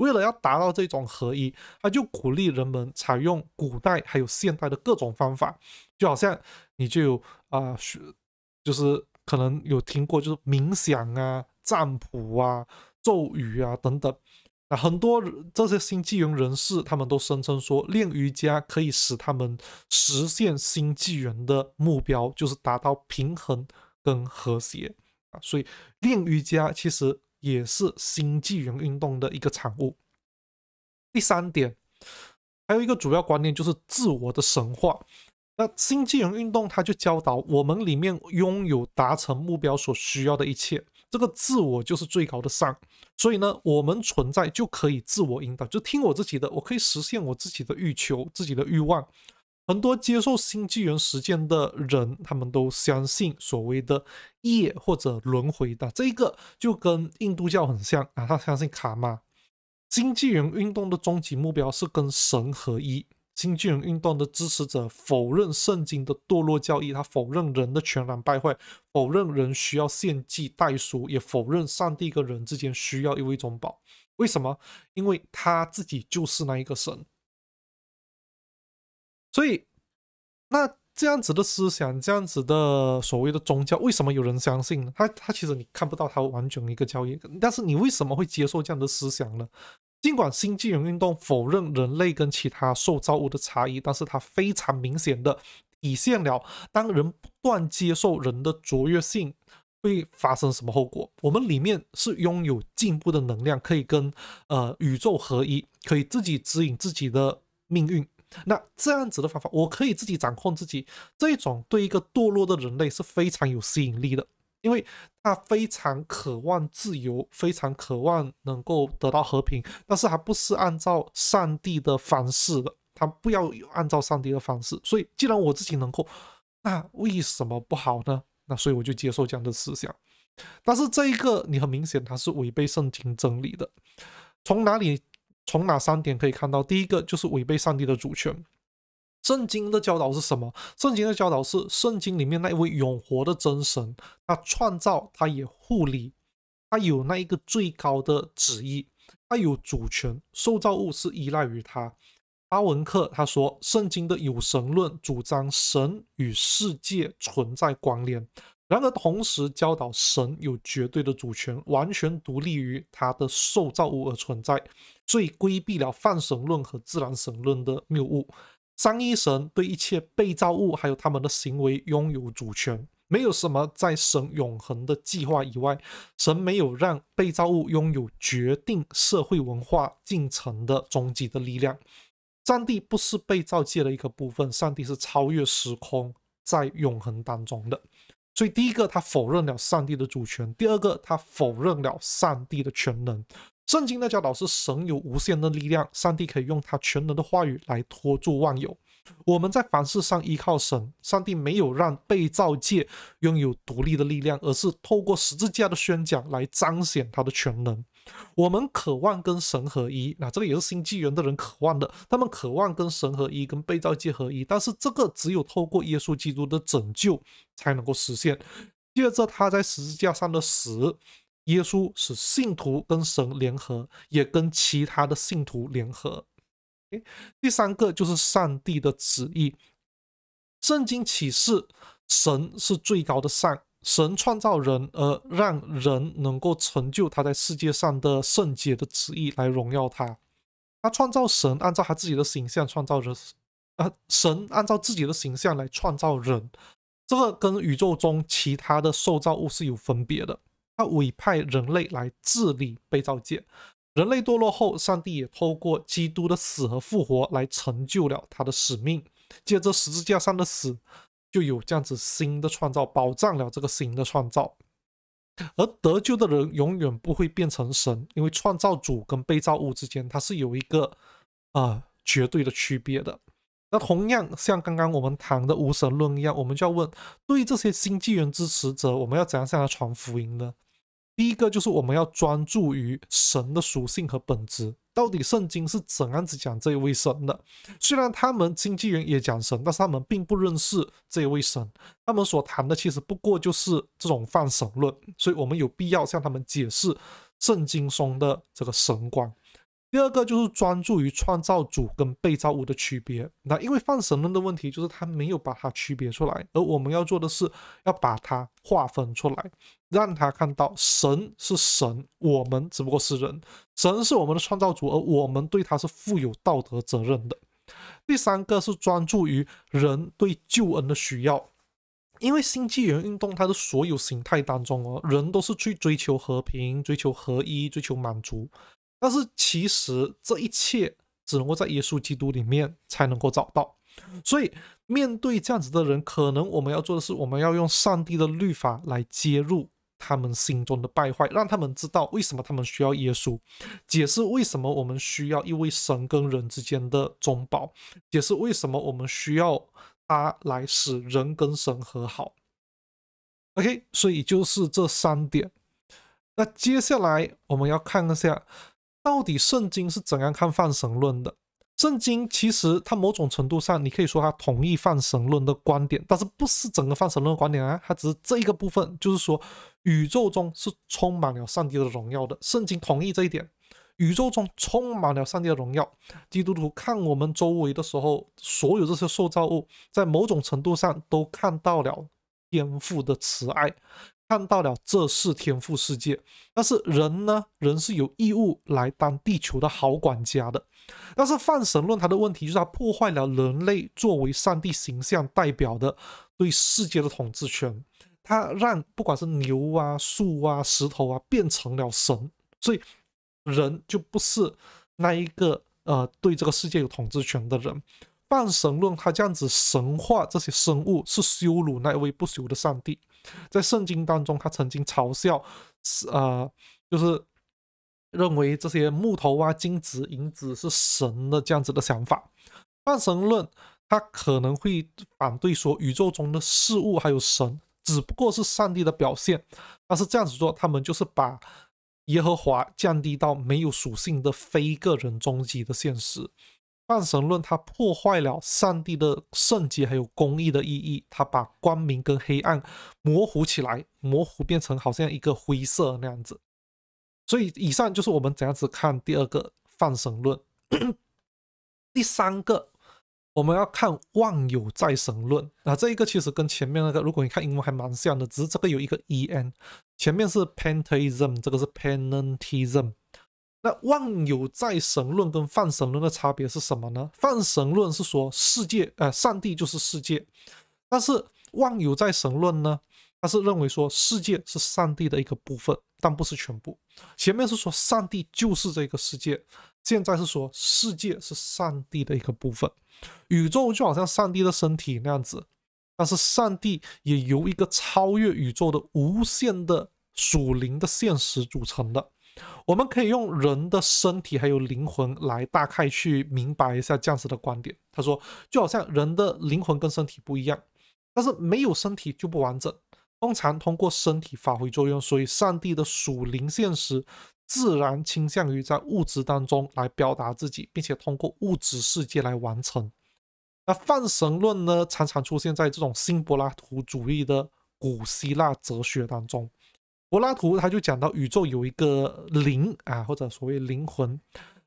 为了要达到这种合一，他就鼓励人们采用古代还有现代的各种方法，就好像你就有啊，就是可能有听过，就是冥想啊。占卜啊、咒语啊等等，那很多这些新纪元人士，他们都声称说练瑜伽可以使他们实现新纪元的目标，就是达到平衡跟和谐啊。所以练瑜伽其实也是新纪元运动的一个产物。第三点，还有一个主要观念就是自我的神话。那新纪元运动它就教导我们里面拥有达成目标所需要的一切。这个自我就是最高的善，所以呢，我们存在就可以自我引导，就听我自己的，我可以实现我自己的欲求、自己的欲望。很多接受新纪元实践的人，他们都相信所谓的业或者轮回的这一个，就跟印度教很像啊，他相信卡玛。新纪元运动的终极目标是跟神合一。新人运动的支持者否认圣经的堕落教义，他否认人的全然败坏，否认人需要献祭代赎，也否认上帝跟人之间需要一位种保。为什么？因为他自己就是那一个神。所以，那这样子的思想，这样子的所谓的宗教，为什么有人相信呢？他他其实你看不到他完全一个教义，但是你为什么会接受这样的思想呢？尽管新纪元运动否认人类跟其他受造物的差异，但是它非常明显的体现了，当人不断接受人的卓越性，会发生什么后果？我们里面是拥有进步的能量，可以跟呃宇宙合一，可以自己指引自己的命运。那这样子的方法，我可以自己掌控自己，这一种对一个堕落的人类是非常有吸引力的。因为他非常渴望自由，非常渴望能够得到和平，但是还不是按照上帝的方式的，他不要按照上帝的方式，所以既然我自己能够，那为什么不好呢？那所以我就接受这样的思想，但是这一个你很明显它是违背圣经真理的，从哪里，从哪三点可以看到？第一个就是违背上帝的主权。圣经的教导是什么？圣经的教导是，圣经里面那一位永活的真神，他创造，他也护理，他有那一个最高的旨意，他有主权，受造物是依赖于他。阿文克他说，圣经的有神论主张神与世界存在关联，然而同时教导神有绝对的主权，完全独立于他的受造物而存在，所以规避了泛神论和自然神论的谬误。三一神对一切被造物还有他们的行为拥有主权，没有什么在神永恒的计划以外，神没有让被造物拥有决定社会文化进程的终极的力量。上帝不是被造界的一个部分，上帝是超越时空，在永恒当中的。所以，第一个，他否认了上帝的主权；第二个，他否认了上帝的全能。圣经那教导是，神有无限的力量，上帝可以用他全能的话语来托住万有。我们在凡事上依靠神，上帝没有让被造界拥有独立的力量，而是透过十字架的宣讲来彰显他的全能。我们渴望跟神合一，那这个也是新纪元的人渴望的。他们渴望跟神合一，跟被造界合一，但是这个只有透过耶稣基督的拯救才能够实现。接着他在十字架上的死，耶稣使信徒跟神联合，也跟其他的信徒联合。第三个就是上帝的旨意，圣经启示，神是最高的善。神创造人，而让人能够成就他在世界上的圣洁的旨意，来荣耀他。他创造神，按照他自己的形象创造人；啊，神按照自己的形象来创造人，这个跟宇宙中其他的受造物是有分别的。他委派人类来治理被造界。人类堕落后，上帝也透过基督的死和复活来成就了他的使命，借着十字架上的死。就有这样子新的创造，保障了这个新的创造，而得救的人永远不会变成神，因为创造主跟被造物之间它是有一个啊绝对的区别。的那同样像刚刚我们谈的无神论一样，我们就要问，对于这些新纪元支持者，我们要怎样向他传福音呢？第一个就是我们要专注于神的属性和本质。到底圣经是怎样子讲这一位神的？虽然他们经纪人也讲神，但是他们并不认识这一位神，他们所谈的其实不过就是这种泛神论。所以我们有必要向他们解释圣经中的这个神观。第二个就是专注于创造主跟被造物的区别，那因为泛神论的问题就是他没有把它区别出来，而我们要做的是要把它划分出来，让他看到神是神，我们只不过是人，神是我们的创造主，而我们对他是负有道德责任的。第三个是专注于人对救恩的需要，因为新纪元运动它的所有形态当中哦，人都是去追求和平、追求合一、追求满足。但是其实这一切只能够在耶稣基督里面才能够找到，所以面对这样子的人，可能我们要做的是，我们要用上帝的律法来揭露他们心中的败坏，让他们知道为什么他们需要耶稣，解释为什么我们需要一位神跟人之间的中保，解释为什么我们需要他来使人跟神和好。OK，所以就是这三点。那接下来我们要看一下。到底圣经是怎样看泛神论的？圣经其实它某种程度上，你可以说它同意泛神论的观点，但是不是整个泛神论的观点啊？它只是这一个部分，就是说宇宙中是充满了上帝的荣耀的。圣经同意这一点，宇宙中充满了上帝的荣耀。基督徒看我们周围的时候，所有这些受造物，在某种程度上都看到了天赋的慈爱。看到了这是天赋世界，但是人呢？人是有义务来当地球的好管家的。但是泛神论它的问题就是，它破坏了人类作为上帝形象代表的对世界的统治权。它让不管是牛啊、树啊、石头啊，变成了神，所以人就不是那一个呃对这个世界有统治权的人。泛神论它这样子神话这些生物，是羞辱那位不朽的上帝。在圣经当中，他曾经嘲笑，呃，就是认为这些木头啊、金子、银子是神的这样子的想法。泛神论，他可能会反对说，宇宙中的事物还有神，只不过是上帝的表现。但是这样子做，他们就是把耶和华降低到没有属性的非个人终极的现实。泛神论它破坏了上帝的圣洁，还有公义的意义。它把光明跟黑暗模糊起来，模糊变成好像一个灰色那样子。所以以上就是我们怎样子看第二个泛神论。第三个我们要看万有在神论。那这一个其实跟前面那个，如果你看英文还蛮像的，只是这个有一个 en，前面是 pantheism，这个是 panentheism。那万有在神论跟泛神论的差别是什么呢？泛神论是说世界，呃，上帝就是世界。但是万有在神论呢，它是认为说世界是上帝的一个部分，但不是全部。前面是说上帝就是这个世界，现在是说世界是上帝的一个部分。宇宙就好像上帝的身体那样子，但是上帝也由一个超越宇宙的无限的属灵的现实组成的。我们可以用人的身体还有灵魂来大概去明白一下这样子的观点。他说，就好像人的灵魂跟身体不一样，但是没有身体就不完整，通常通过身体发挥作用。所以上帝的属灵现实自然倾向于在物质当中来表达自己，并且通过物质世界来完成。那泛神论呢，常常出现在这种新柏拉图主义的古希腊哲学当中。柏拉图他就讲到宇宙有一个灵啊，或者所谓灵魂，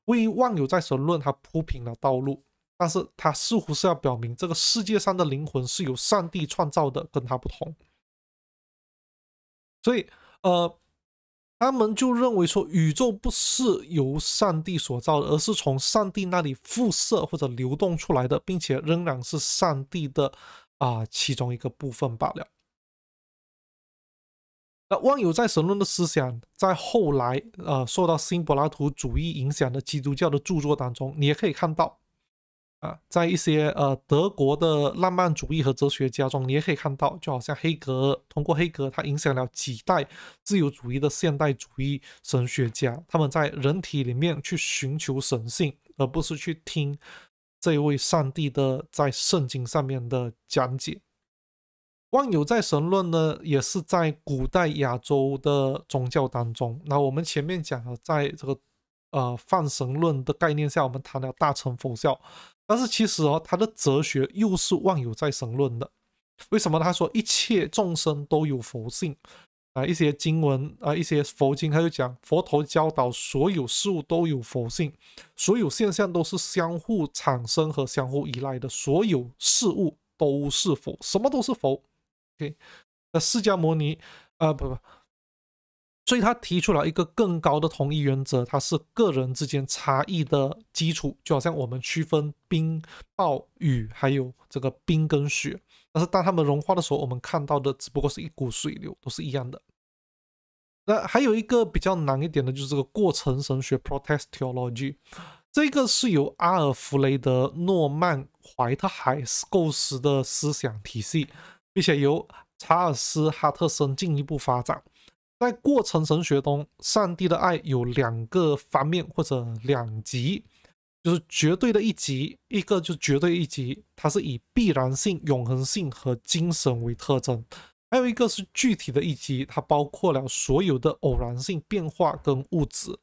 为万有在神论他铺平了道路，但是他似乎是要表明这个世界上的灵魂是由上帝创造的，跟他不同。所以，呃，他们就认为说，宇宙不是由上帝所造，而是从上帝那里辐射或者流动出来的，并且仍然是上帝的啊其中一个部分罢了。那万有在神论的思想，在后来呃受到新柏拉图主义影响的基督教的著作当中，你也可以看到啊，在一些呃德国的浪漫主义和哲学家中，你也可以看到，就好像黑格尔，通过黑格尔，他影响了几代自由主义的现代主义神学家，他们在人体里面去寻求神性，而不是去听这位上帝的在圣经上面的讲解。万有在神论呢，也是在古代亚洲的宗教当中。那我们前面讲了，在这个呃泛神论的概念下，我们谈了大乘佛教，但是其实哦，它的哲学又是万有在神论的。为什么？他说一切众生都有佛性啊，一些经文啊，一些佛经他就讲，佛陀教导所有事物都有佛性，所有现象都是相互产生和相互依赖的，所有事物都是佛，什么都是佛。对，那释迦牟尼，啊不不，所以他提出了一个更高的统一原则，它是个人之间差异的基础，就好像我们区分冰、暴雨，还有这个冰跟雪，但是当它们融化的时候，我们看到的只不过是一股水流，都是一样的。那还有一个比较难一点的，就是这个过程神学 （Protest Theology），这个是由阿尔弗雷德·诺曼·怀特海构思的思想体系。并且由查尔斯·哈特森进一步发展，在过程神学中，上帝的爱有两个方面或者两极，就是绝对的一级，一个就是绝对一级，它是以必然性、永恒性和精神为特征；还有一个是具体的一级，它包括了所有的偶然性、变化跟物质。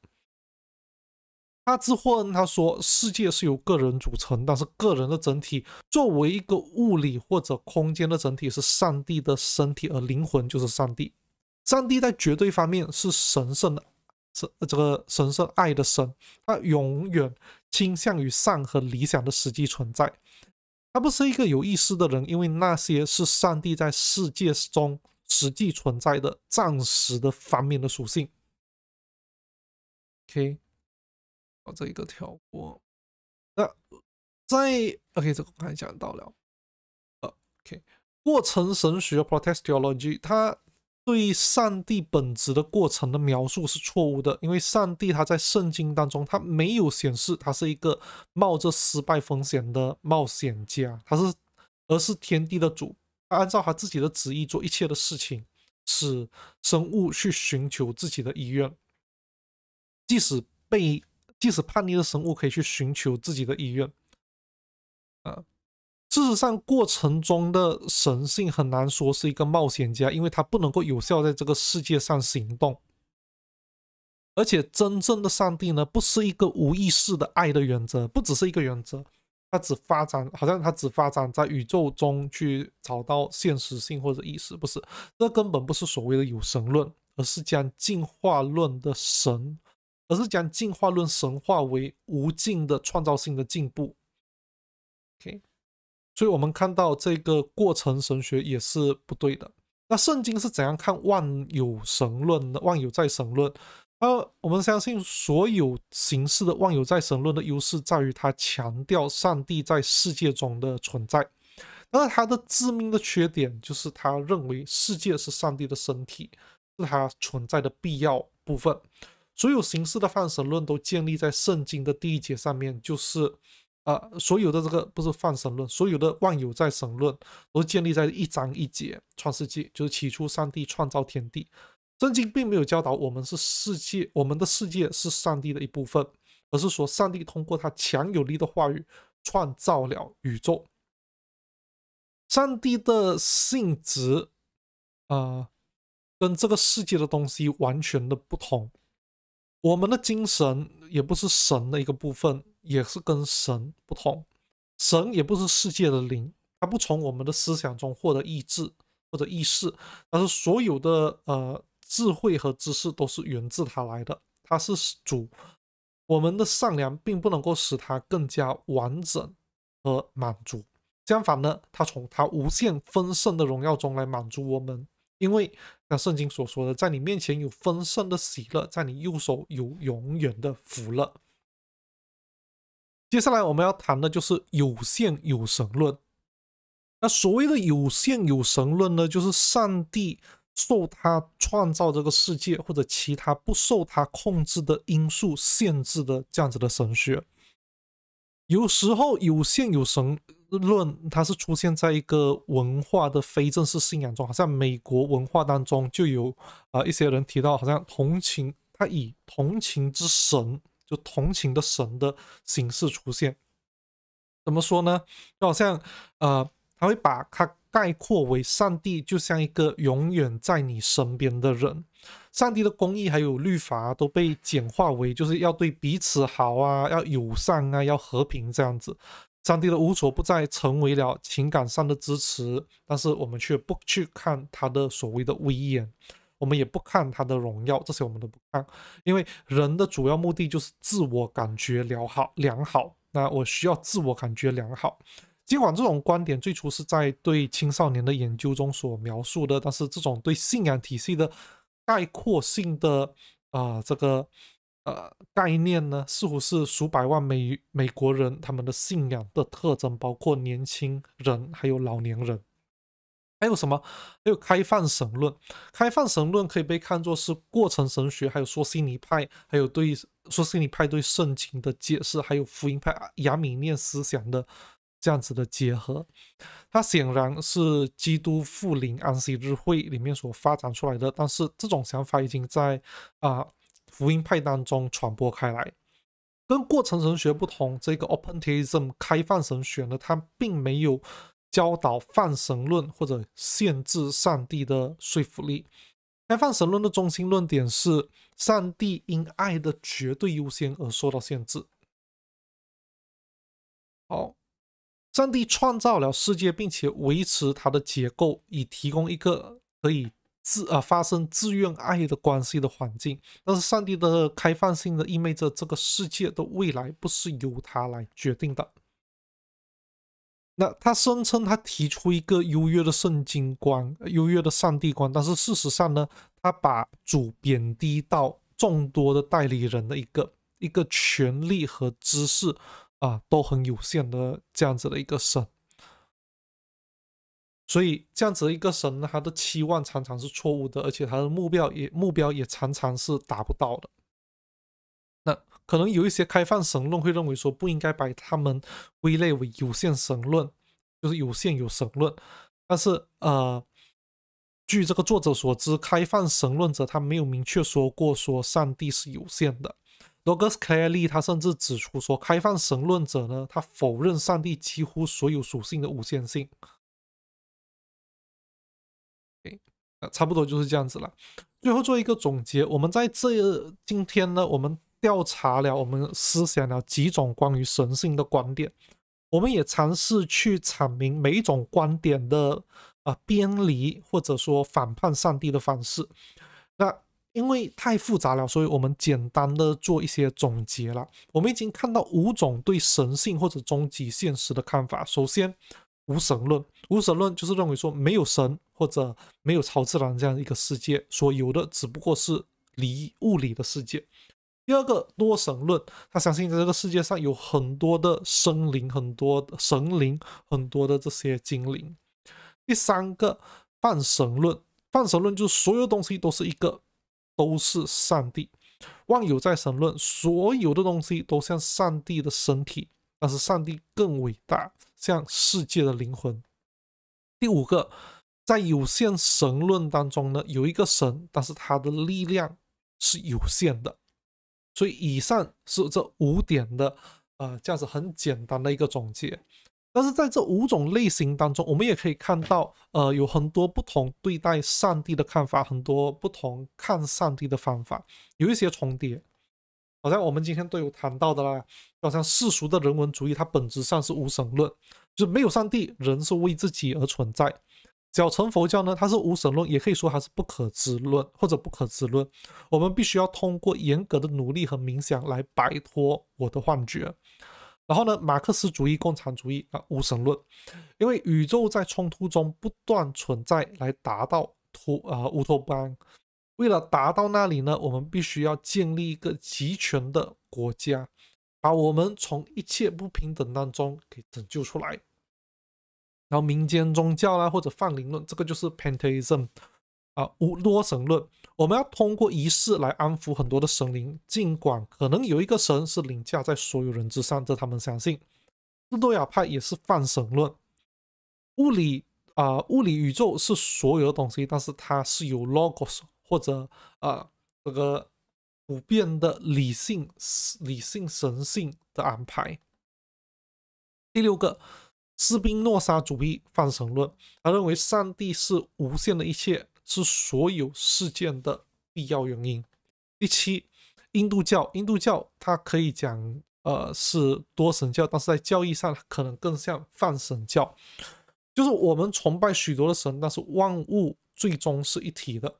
阿兹霍恩他说：“世界是由个人组成，但是个人的整体作为一个物理或者空间的整体是上帝的身体，而灵魂就是上帝。上帝在绝对方面是神圣的，是这个神圣爱的神。他永远倾向于善和理想的实际存在。他不是一个有意思的人，因为那些是上帝在世界中实际存在的暂时的方面的属性。” OK。把这一个跳过。那在 OK，这个刚才讲到了。OK，过程神学 （protest theology） 它对上帝本质的过程的描述是错误的，因为上帝他在圣经当中，他没有显示他是一个冒着失败风险的冒险家，他是而是天地的主，按照他自己的旨意做一切的事情，使生物去寻求自己的意愿，即使被。即使叛逆的生物可以去寻求自己的意愿，啊，事实上过程中的神性很难说是一个冒险家，因为他不能够有效在这个世界上行动。而且真正的上帝呢，不是一个无意识的爱的原则，不只是一个原则，它只发展，好像它只发展在宇宙中去找到现实性或者意识，不是，这根本不是所谓的有神论，而是将进化论的神。而是将进化论神化为无尽的创造性的进步。OK，所以，我们看到这个过程神学也是不对的。那圣经是怎样看万有神论、的？万有在神论？那我们相信所有形式的万有在神论的优势在于它强调上帝在世界中的存在。那它的致命的缺点就是它认为世界是上帝的身体，是它存在的必要部分。所有形式的泛神论都建立在圣经的第一节上面，就是啊，所有的这个不是泛神论，所有的万有在神论，都建立在一章一节《创世纪》，就是起初上帝创造天地。圣经并没有教导我们是世界，我们的世界是上帝的一部分，而是说上帝通过他强有力的话语创造了宇宙。上帝的性质啊，跟这个世界的东西完全的不同。我们的精神也不是神的一个部分，也是跟神不同。神也不是世界的灵，它不从我们的思想中获得意志或者意识，而是所有的呃智慧和知识都是源自它来的。它是主，我们的善良并不能够使它更加完整和满足。相反呢，它从它无限丰盛的荣耀中来满足我们。因为像圣经所说的，在你面前有丰盛的喜乐，在你右手有永远的福乐。接下来我们要谈的就是有限有神论。那所谓的有限有神论呢，就是上帝受他创造这个世界或者其他不受他控制的因素限制的这样子的神学。有时候有限有神。论它是出现在一个文化的非正式信仰中，好像美国文化当中就有啊一些人提到，好像同情他以同情之神，就同情的神的形式出现。怎么说呢？就好像呃，他会把它概括为上帝，就像一个永远在你身边的人。上帝的公义还有律法都被简化为就是要对彼此好啊，要友善啊，要和平这样子。上帝的无所不在成为了情感上的支持，但是我们却不去看他的所谓的威严，我们也不看他的荣耀，这些我们都不看，因为人的主要目的就是自我感觉良好良好。那我需要自我感觉良好。尽管这种观点最初是在对青少年的研究中所描述的，但是这种对信仰体系的概括性的啊，这个。呃，概念呢，似乎是数百万美美国人他们的信仰的特征，包括年轻人，还有老年人，还有什么？还有开放神论，开放神论可以被看作是过程神学，还有说西尼派，还有对说西尼派对圣经的解释，还有福音派亚米念思想的这样子的结合。它显然是基督复临安息日会里面所发展出来的，但是这种想法已经在啊。福音派当中传播开来，跟过程神学不同，这个 open theism 开放神学呢，它并没有教导泛神论或者限制上帝的说服力。开放神论的中心论点是，上帝因爱的绝对优先而受到限制。好，上帝创造了世界，并且维持它的结构，以提供一个可以。自呃发生自愿爱的关系的环境，但是上帝的开放性的意味着这个世界的未来不是由他来决定的。那他声称他提出一个优越的圣经观、优越的上帝观，但是事实上呢，他把主贬低到众多的代理人的一个一个权利和知识啊都很有限的这样子的一个神。所以，这样子的一个神呢，他的期望常常是错误的，而且他的目标也目标也常常是达不到的。那可能有一些开放神论会认为说不应该把他们归类为有限神论，就是有限有神论。但是，呃，据这个作者所知，开放神论者他没有明确说过说上帝是有限的。罗格斯·凯利他甚至指出说，开放神论者呢，他否认上帝几乎所有属性的无限性。差不多就是这样子了。最后做一个总结，我们在这今天呢，我们调查了，我们思想了几种关于神性的观点，我们也尝试去阐明每一种观点的啊偏离或者说反叛上帝的方式。那因为太复杂了，所以我们简单的做一些总结了。我们已经看到五种对神性或者终极现实的看法。首先，无神论，无神论就是认为说没有神或者没有超自然这样一个世界，说有的只不过是理物理的世界。第二个多神论，他相信在这个世界上有很多的生灵、很多的神灵、很多的这些精灵。第三个泛神论，泛神论就是所有东西都是一个，都是上帝。万有在神论，所有的东西都像上帝的身体，但是上帝更伟大。这样世界的灵魂。第五个，在有限神论当中呢，有一个神，但是他的力量是有限的。所以以上是这五点的，呃，这样子很简单的一个总结。但是在这五种类型当中，我们也可以看到，呃，有很多不同对待上帝的看法，很多不同看上帝的方法，有一些重叠。好像我们今天都有谈到的啦，好像世俗的人文主义，它本质上是无神论，就是没有上帝，人是为自己而存在。小乘佛教呢，它是无神论，也可以说它是不可知论或者不可知论。我们必须要通过严格的努力和冥想来摆脱我的幻觉。然后呢，马克思主义、共产主义啊，无神论，因为宇宙在冲突中不断存在，来达到脱啊乌托邦。为了达到那里呢，我们必须要建立一个集权的国家，把我们从一切不平等当中给拯救出来。然后民间宗教啦，或者泛灵论，这个就是 pentism e 啊，无多神论。我们要通过仪式来安抚很多的神灵，尽管可能有一个神是凌驾在所有人之上这他们相信。斯多亚派也是泛神论。物理啊，物理宇宙是所有的东西，但是它是有 logos。或者啊，这个普遍的理性、理性神性的安排。第六个，斯宾诺莎主义泛神论，他认为上帝是无限的一切，是所有事件的必要原因。第七，印度教，印度教它可以讲呃是多神教，但是在教义上可能更像泛神教，就是我们崇拜许多的神，但是万物最终是一体的。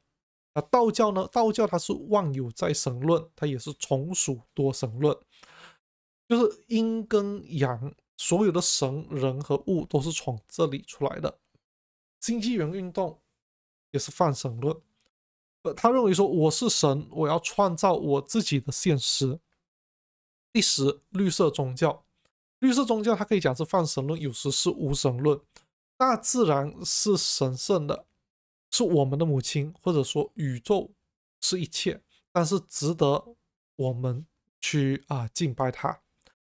那道教呢？道教它是万有在神论，它也是从属多神论，就是阴跟阳所有的神、人和物都是从这里出来的。新纪元运动也是泛神论，呃，他认为说我是神，我要创造我自己的现实。第十，绿色宗教，绿色宗教它可以讲是泛神论，有时是无神论，大自然是神圣的。是我们的母亲，或者说宇宙是一切，但是值得我们去啊敬拜它。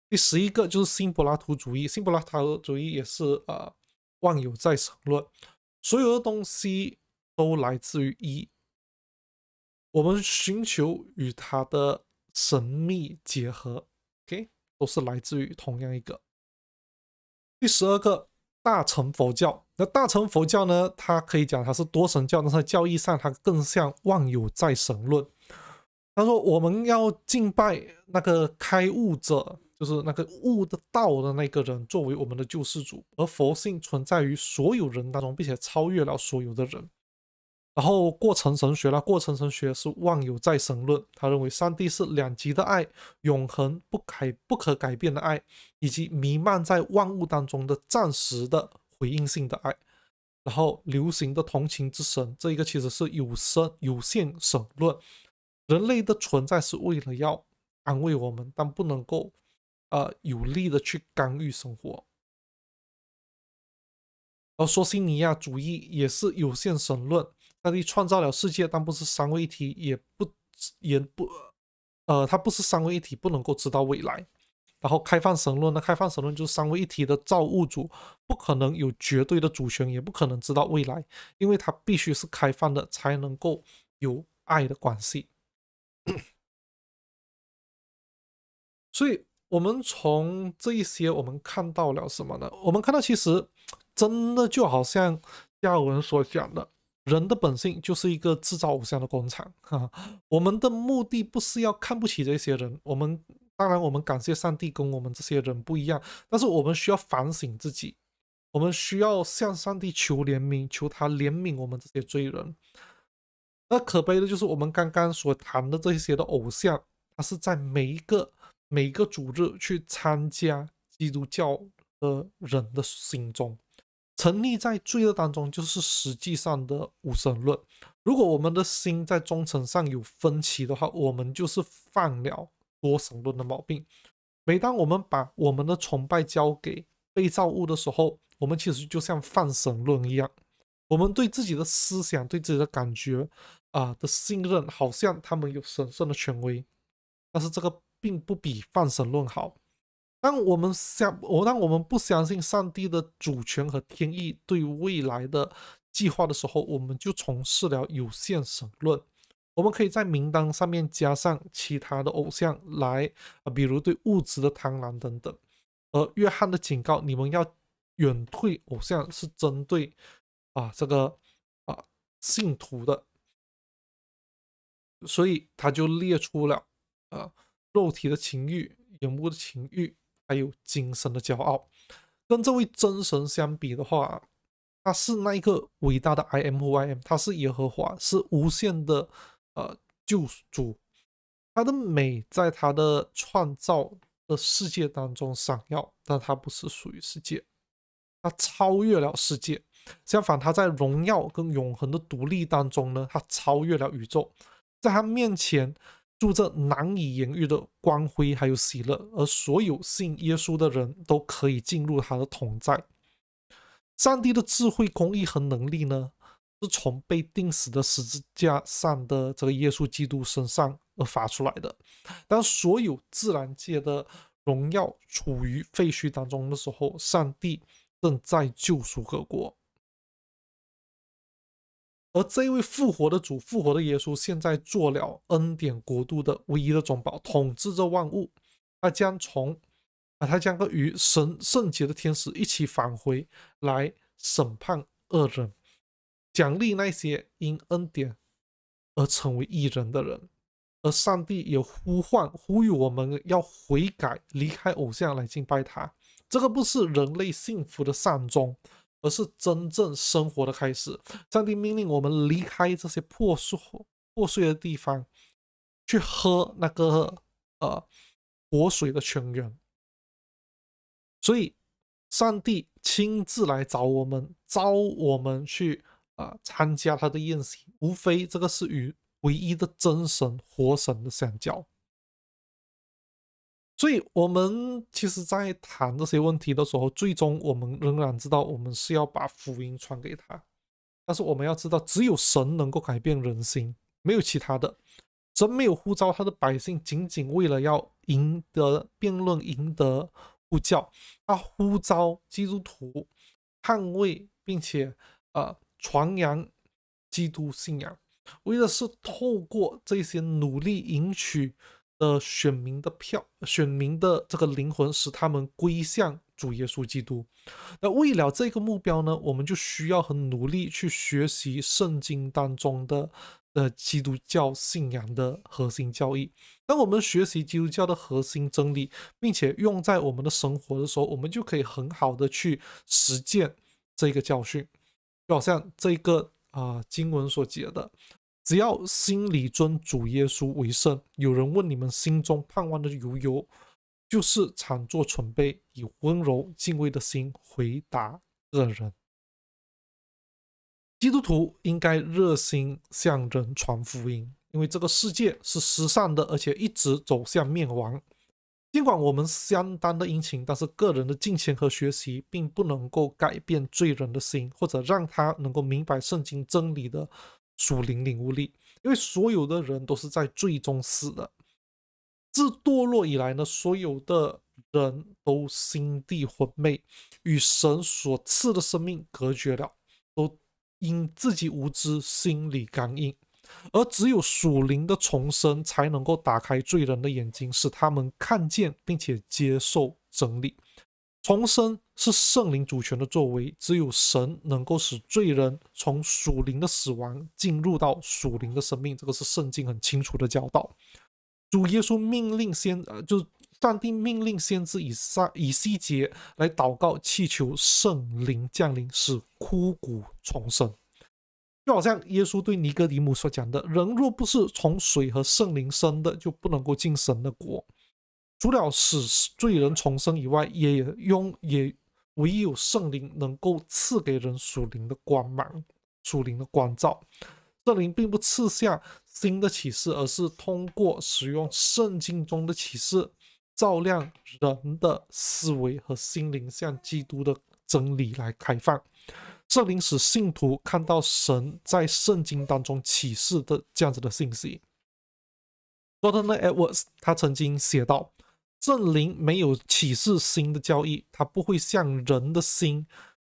第十一个就是新柏拉图主义，新柏拉图主义也是啊万有在神论，所有的东西都来自于一，我们寻求与它的神秘结合。OK，都是来自于同样一个。第十二个。大乘佛教，那大乘佛教呢？它可以讲它是多神教，但在教义上，它更像万有在神论。他说，我们要敬拜那个开悟者，就是那个悟的道的那个人，作为我们的救世主。而佛性存在于所有人当中，并且超越了所有的人。然后过程神学啦，过程神学是万有在神论，他认为上帝是两极的爱，永恒不改不可改变的爱，以及弥漫在万物当中的暂时的回应性的爱。然后流行的同情之神，这一个其实是有生有限神论，人类的存在是为了要安慰我们，但不能够呃有力的去干预生活。而索西尼亚主义也是有限神论。上帝创造了世界，但不是三位一体，也不也不呃，它不是三位一体，不能够知道未来。然后开放神论呢？开放神论就是三位一体的造物主不可能有绝对的主权，也不可能知道未来，因为它必须是开放的，才能够有爱的关系。所以我们从这一些，我们看到了什么呢？我们看到其实真的就好像亚文所讲的。人的本性就是一个制造偶像的工厂。哈、我们的目的不是要看不起这些人，我们当然我们感谢上帝跟我们这些人不一样，但是我们需要反省自己，我们需要向上帝求怜悯，求他怜悯我们这些罪人。那可悲的就是我们刚刚所谈的这些的偶像，他是在每一个每一个主日去参加基督教的人的心中。沉溺在罪恶当中，就是实际上的无神论。如果我们的心在忠诚上有分歧的话，我们就是犯了多神论的毛病。每当我们把我们的崇拜交给被造物的时候，我们其实就像泛神论一样，我们对自己的思想、对自己的感觉啊的信任，好像他们有神圣的权威。但是这个并不比泛神论好。当我们相我当我们不相信上帝的主权和天意对未来的计划的时候，我们就从事了有限神论。我们可以在名单上面加上其他的偶像来，比如对物质的贪婪等等。而约翰的警告，你们要远退偶像，是针对啊这个啊信徒的。所以他就列出了啊肉体的情欲、眼目的情欲。还有精神的骄傲，跟这位真神相比的话，他是那一个伟大的 I M Y M，他是耶和华，是无限的呃救主，他的美在他的创造的世界当中闪耀，但他不是属于世界，他超越了世界，相反，他在荣耀跟永恒的独立当中呢，他超越了宇宙，在他面前。住着难以言喻的光辉，还有喜乐，而所有信耶稣的人都可以进入他的同在。上帝的智慧、公义和能力呢，是从被钉死的十字架上的这个耶稣基督身上而发出来的。当所有自然界的荣耀处于废墟当中的时候，上帝正在救赎各国。而这位复活的主，复活的耶稣，现在做了恩典国度的唯一的总保，统治着万物。他将从，啊，他将和与神圣洁的天使一起返回来审判恶人，奖励那些因恩典而成为义人的人。而上帝也呼唤、呼吁我们要悔改，离开偶像来敬拜他。这个不是人类幸福的善终。而是真正生活的开始。上帝命令我们离开这些破碎破碎的地方，去喝那个呃活水的泉源。所以，上帝亲自来找我们，召我们去啊参加他的宴席，无非这个是与唯一的真神活神的相交。所以，我们其实，在谈这些问题的时候，最终我们仍然知道，我们是要把福音传给他。但是，我们要知道，只有神能够改变人心，没有其他的。神没有呼召他的百姓，仅仅为了要赢得辩论、赢得呼叫，他呼召基督徒捍卫，并且呃传扬基督信仰，为的是透过这些努力，赢取。呃，选民的票，选民的这个灵魂，使他们归向主耶稣基督。那为了这个目标呢，我们就需要很努力去学习圣经当中的呃基督教信仰的核心教义。当我们学习基督教的核心真理，并且用在我们的生活的时候，我们就可以很好的去实践这个教训。就好像这个啊经文所解的。只要心里尊主耶稣为圣。有人问你们心中盼望的由由，就是常做准备，以温柔敬畏的心回答恶人。基督徒应该热心向人传福音，因为这个世界是失尚的，而且一直走向灭亡。尽管我们相当的殷勤，但是个人的敬虔和学习并不能够改变罪人的心，或者让他能够明白圣经真理的。属灵领悟力，因为所有的人都是在最终死的。自堕落以来呢，所有的人都心地昏昧，与神所赐的生命隔绝了，都因自己无知，心理刚硬。而只有属灵的重生，才能够打开罪人的眼睛，使他们看见并且接受真理。重生。是圣灵主权的作为，只有神能够使罪人从属灵的死亡进入到属灵的生命。这个是圣经很清楚的教导。主耶稣命令先，呃，就是上帝命令先知以撒以西结来祷告，祈求圣灵降临，使枯骨重生。就好像耶稣对尼哥底母所讲的：“人若不是从水和圣灵生的，就不能够进神的国。”除了使罪人重生以外，也用也。唯有圣灵能够赐给人属灵的光芒、属灵的光照。圣灵并不赐下新的启示，而是通过使用圣经中的启示，照亮人的思维和心灵，向基督的真理来开放。圣灵使信徒看到神在圣经当中启示的这样子的信息。Jordan e t w o r d s 他曾经写道。圣灵没有启示新的教义，他不会向人的心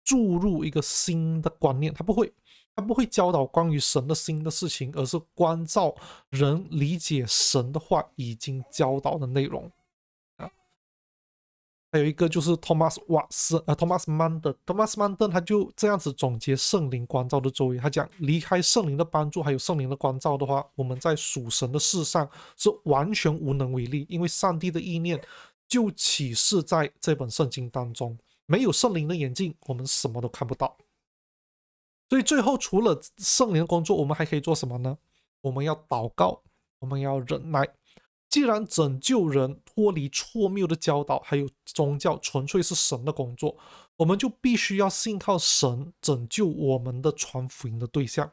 注入一个新的观念，他不会，他不会教导关于神的新的事情，而是关照人理解神的话已经教导的内容。还有一个就是 Thomas 瓦斯啊，Thomas 曼的 Thomas 曼登，他就这样子总结圣灵光照的作为。他讲，离开圣灵的帮助，还有圣灵的光照的话，我们在属神的事上是完全无能为力，因为上帝的意念就启示在这本圣经当中。没有圣灵的眼镜，我们什么都看不到。所以最后，除了圣灵的工作，我们还可以做什么呢？我们要祷告，我们要忍耐。既然拯救人脱离错谬的教导，还有宗教，纯粹是神的工作，我们就必须要信靠神拯救我们的传福音的对象。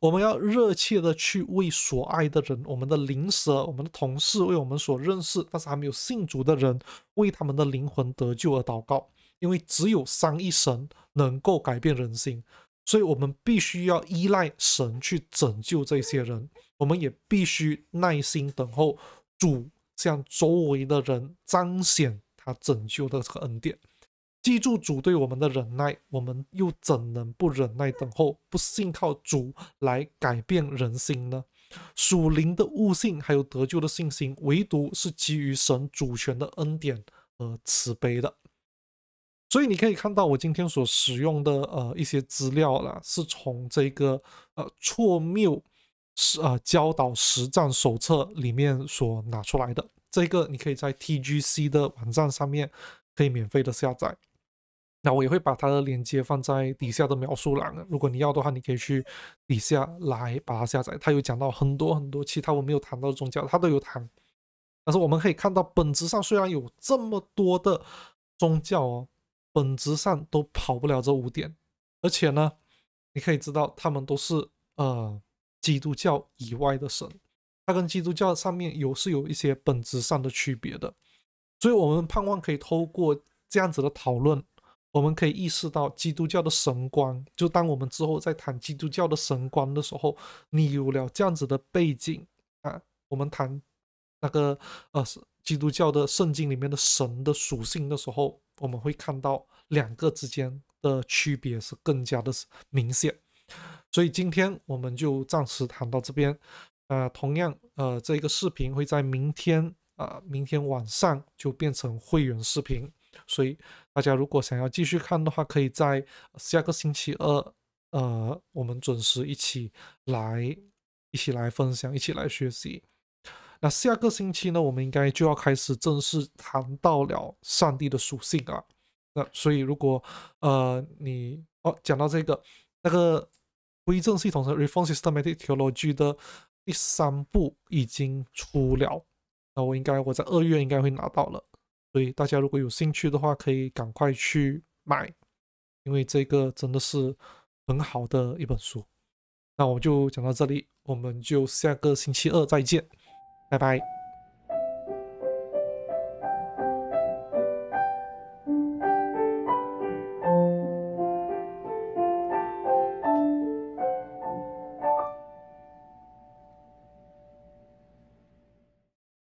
我们要热切的去为所爱的人、我们的邻舍、我们的同事，为我们所认识但是还没有信主的人，为他们的灵魂得救而祷告。因为只有三帝神能够改变人心，所以我们必须要依赖神去拯救这些人。我们也必须耐心等候。主向周围的人彰显他拯救的这个恩典。记住主对我们的忍耐，我们又怎能不忍耐等候，不信靠主来改变人心呢？属灵的悟性还有得救的信心，唯独是基于神主权的恩典和慈悲的。所以你可以看到我今天所使用的呃一些资料啦，是从这个呃错谬。是啊，教导实战手册里面所拿出来的这个，你可以在 TGC 的网站上面可以免费的下载。那我也会把它的链接放在底下的描述栏，如果你要的话，你可以去底下来把它下载。它有讲到很多很多其他我没有谈到的宗教，它都有谈。但是我们可以看到，本质上虽然有这么多的宗教哦，本质上都跑不了这五点。而且呢，你可以知道，他们都是呃。基督教以外的神，它跟基督教上面有是有一些本质上的区别的，所以，我们盼望可以透过这样子的讨论，我们可以意识到基督教的神观。就当我们之后在谈基督教的神观的时候，你有了这样子的背景啊，我们谈那个呃基督教的圣经里面的神的属性的时候，我们会看到两个之间的区别是更加的明显。所以今天我们就暂时谈到这边，呃，同样，呃，这个视频会在明天，啊，明天晚上就变成会员视频。所以大家如果想要继续看的话，可以在下个星期二，呃，我们准时一起来，一起来分享，一起来学习。那下个星期呢，我们应该就要开始正式谈到了上帝的属性啊。那所以如果，呃，你哦，讲到这个，那个。微正系统的《Reform Systematicology t e h》的第三部已经出了，那我应该我在二月应该会拿到了，所以大家如果有兴趣的话，可以赶快去买，因为这个真的是很好的一本书。那我们就讲到这里，我们就下个星期二再见，拜拜。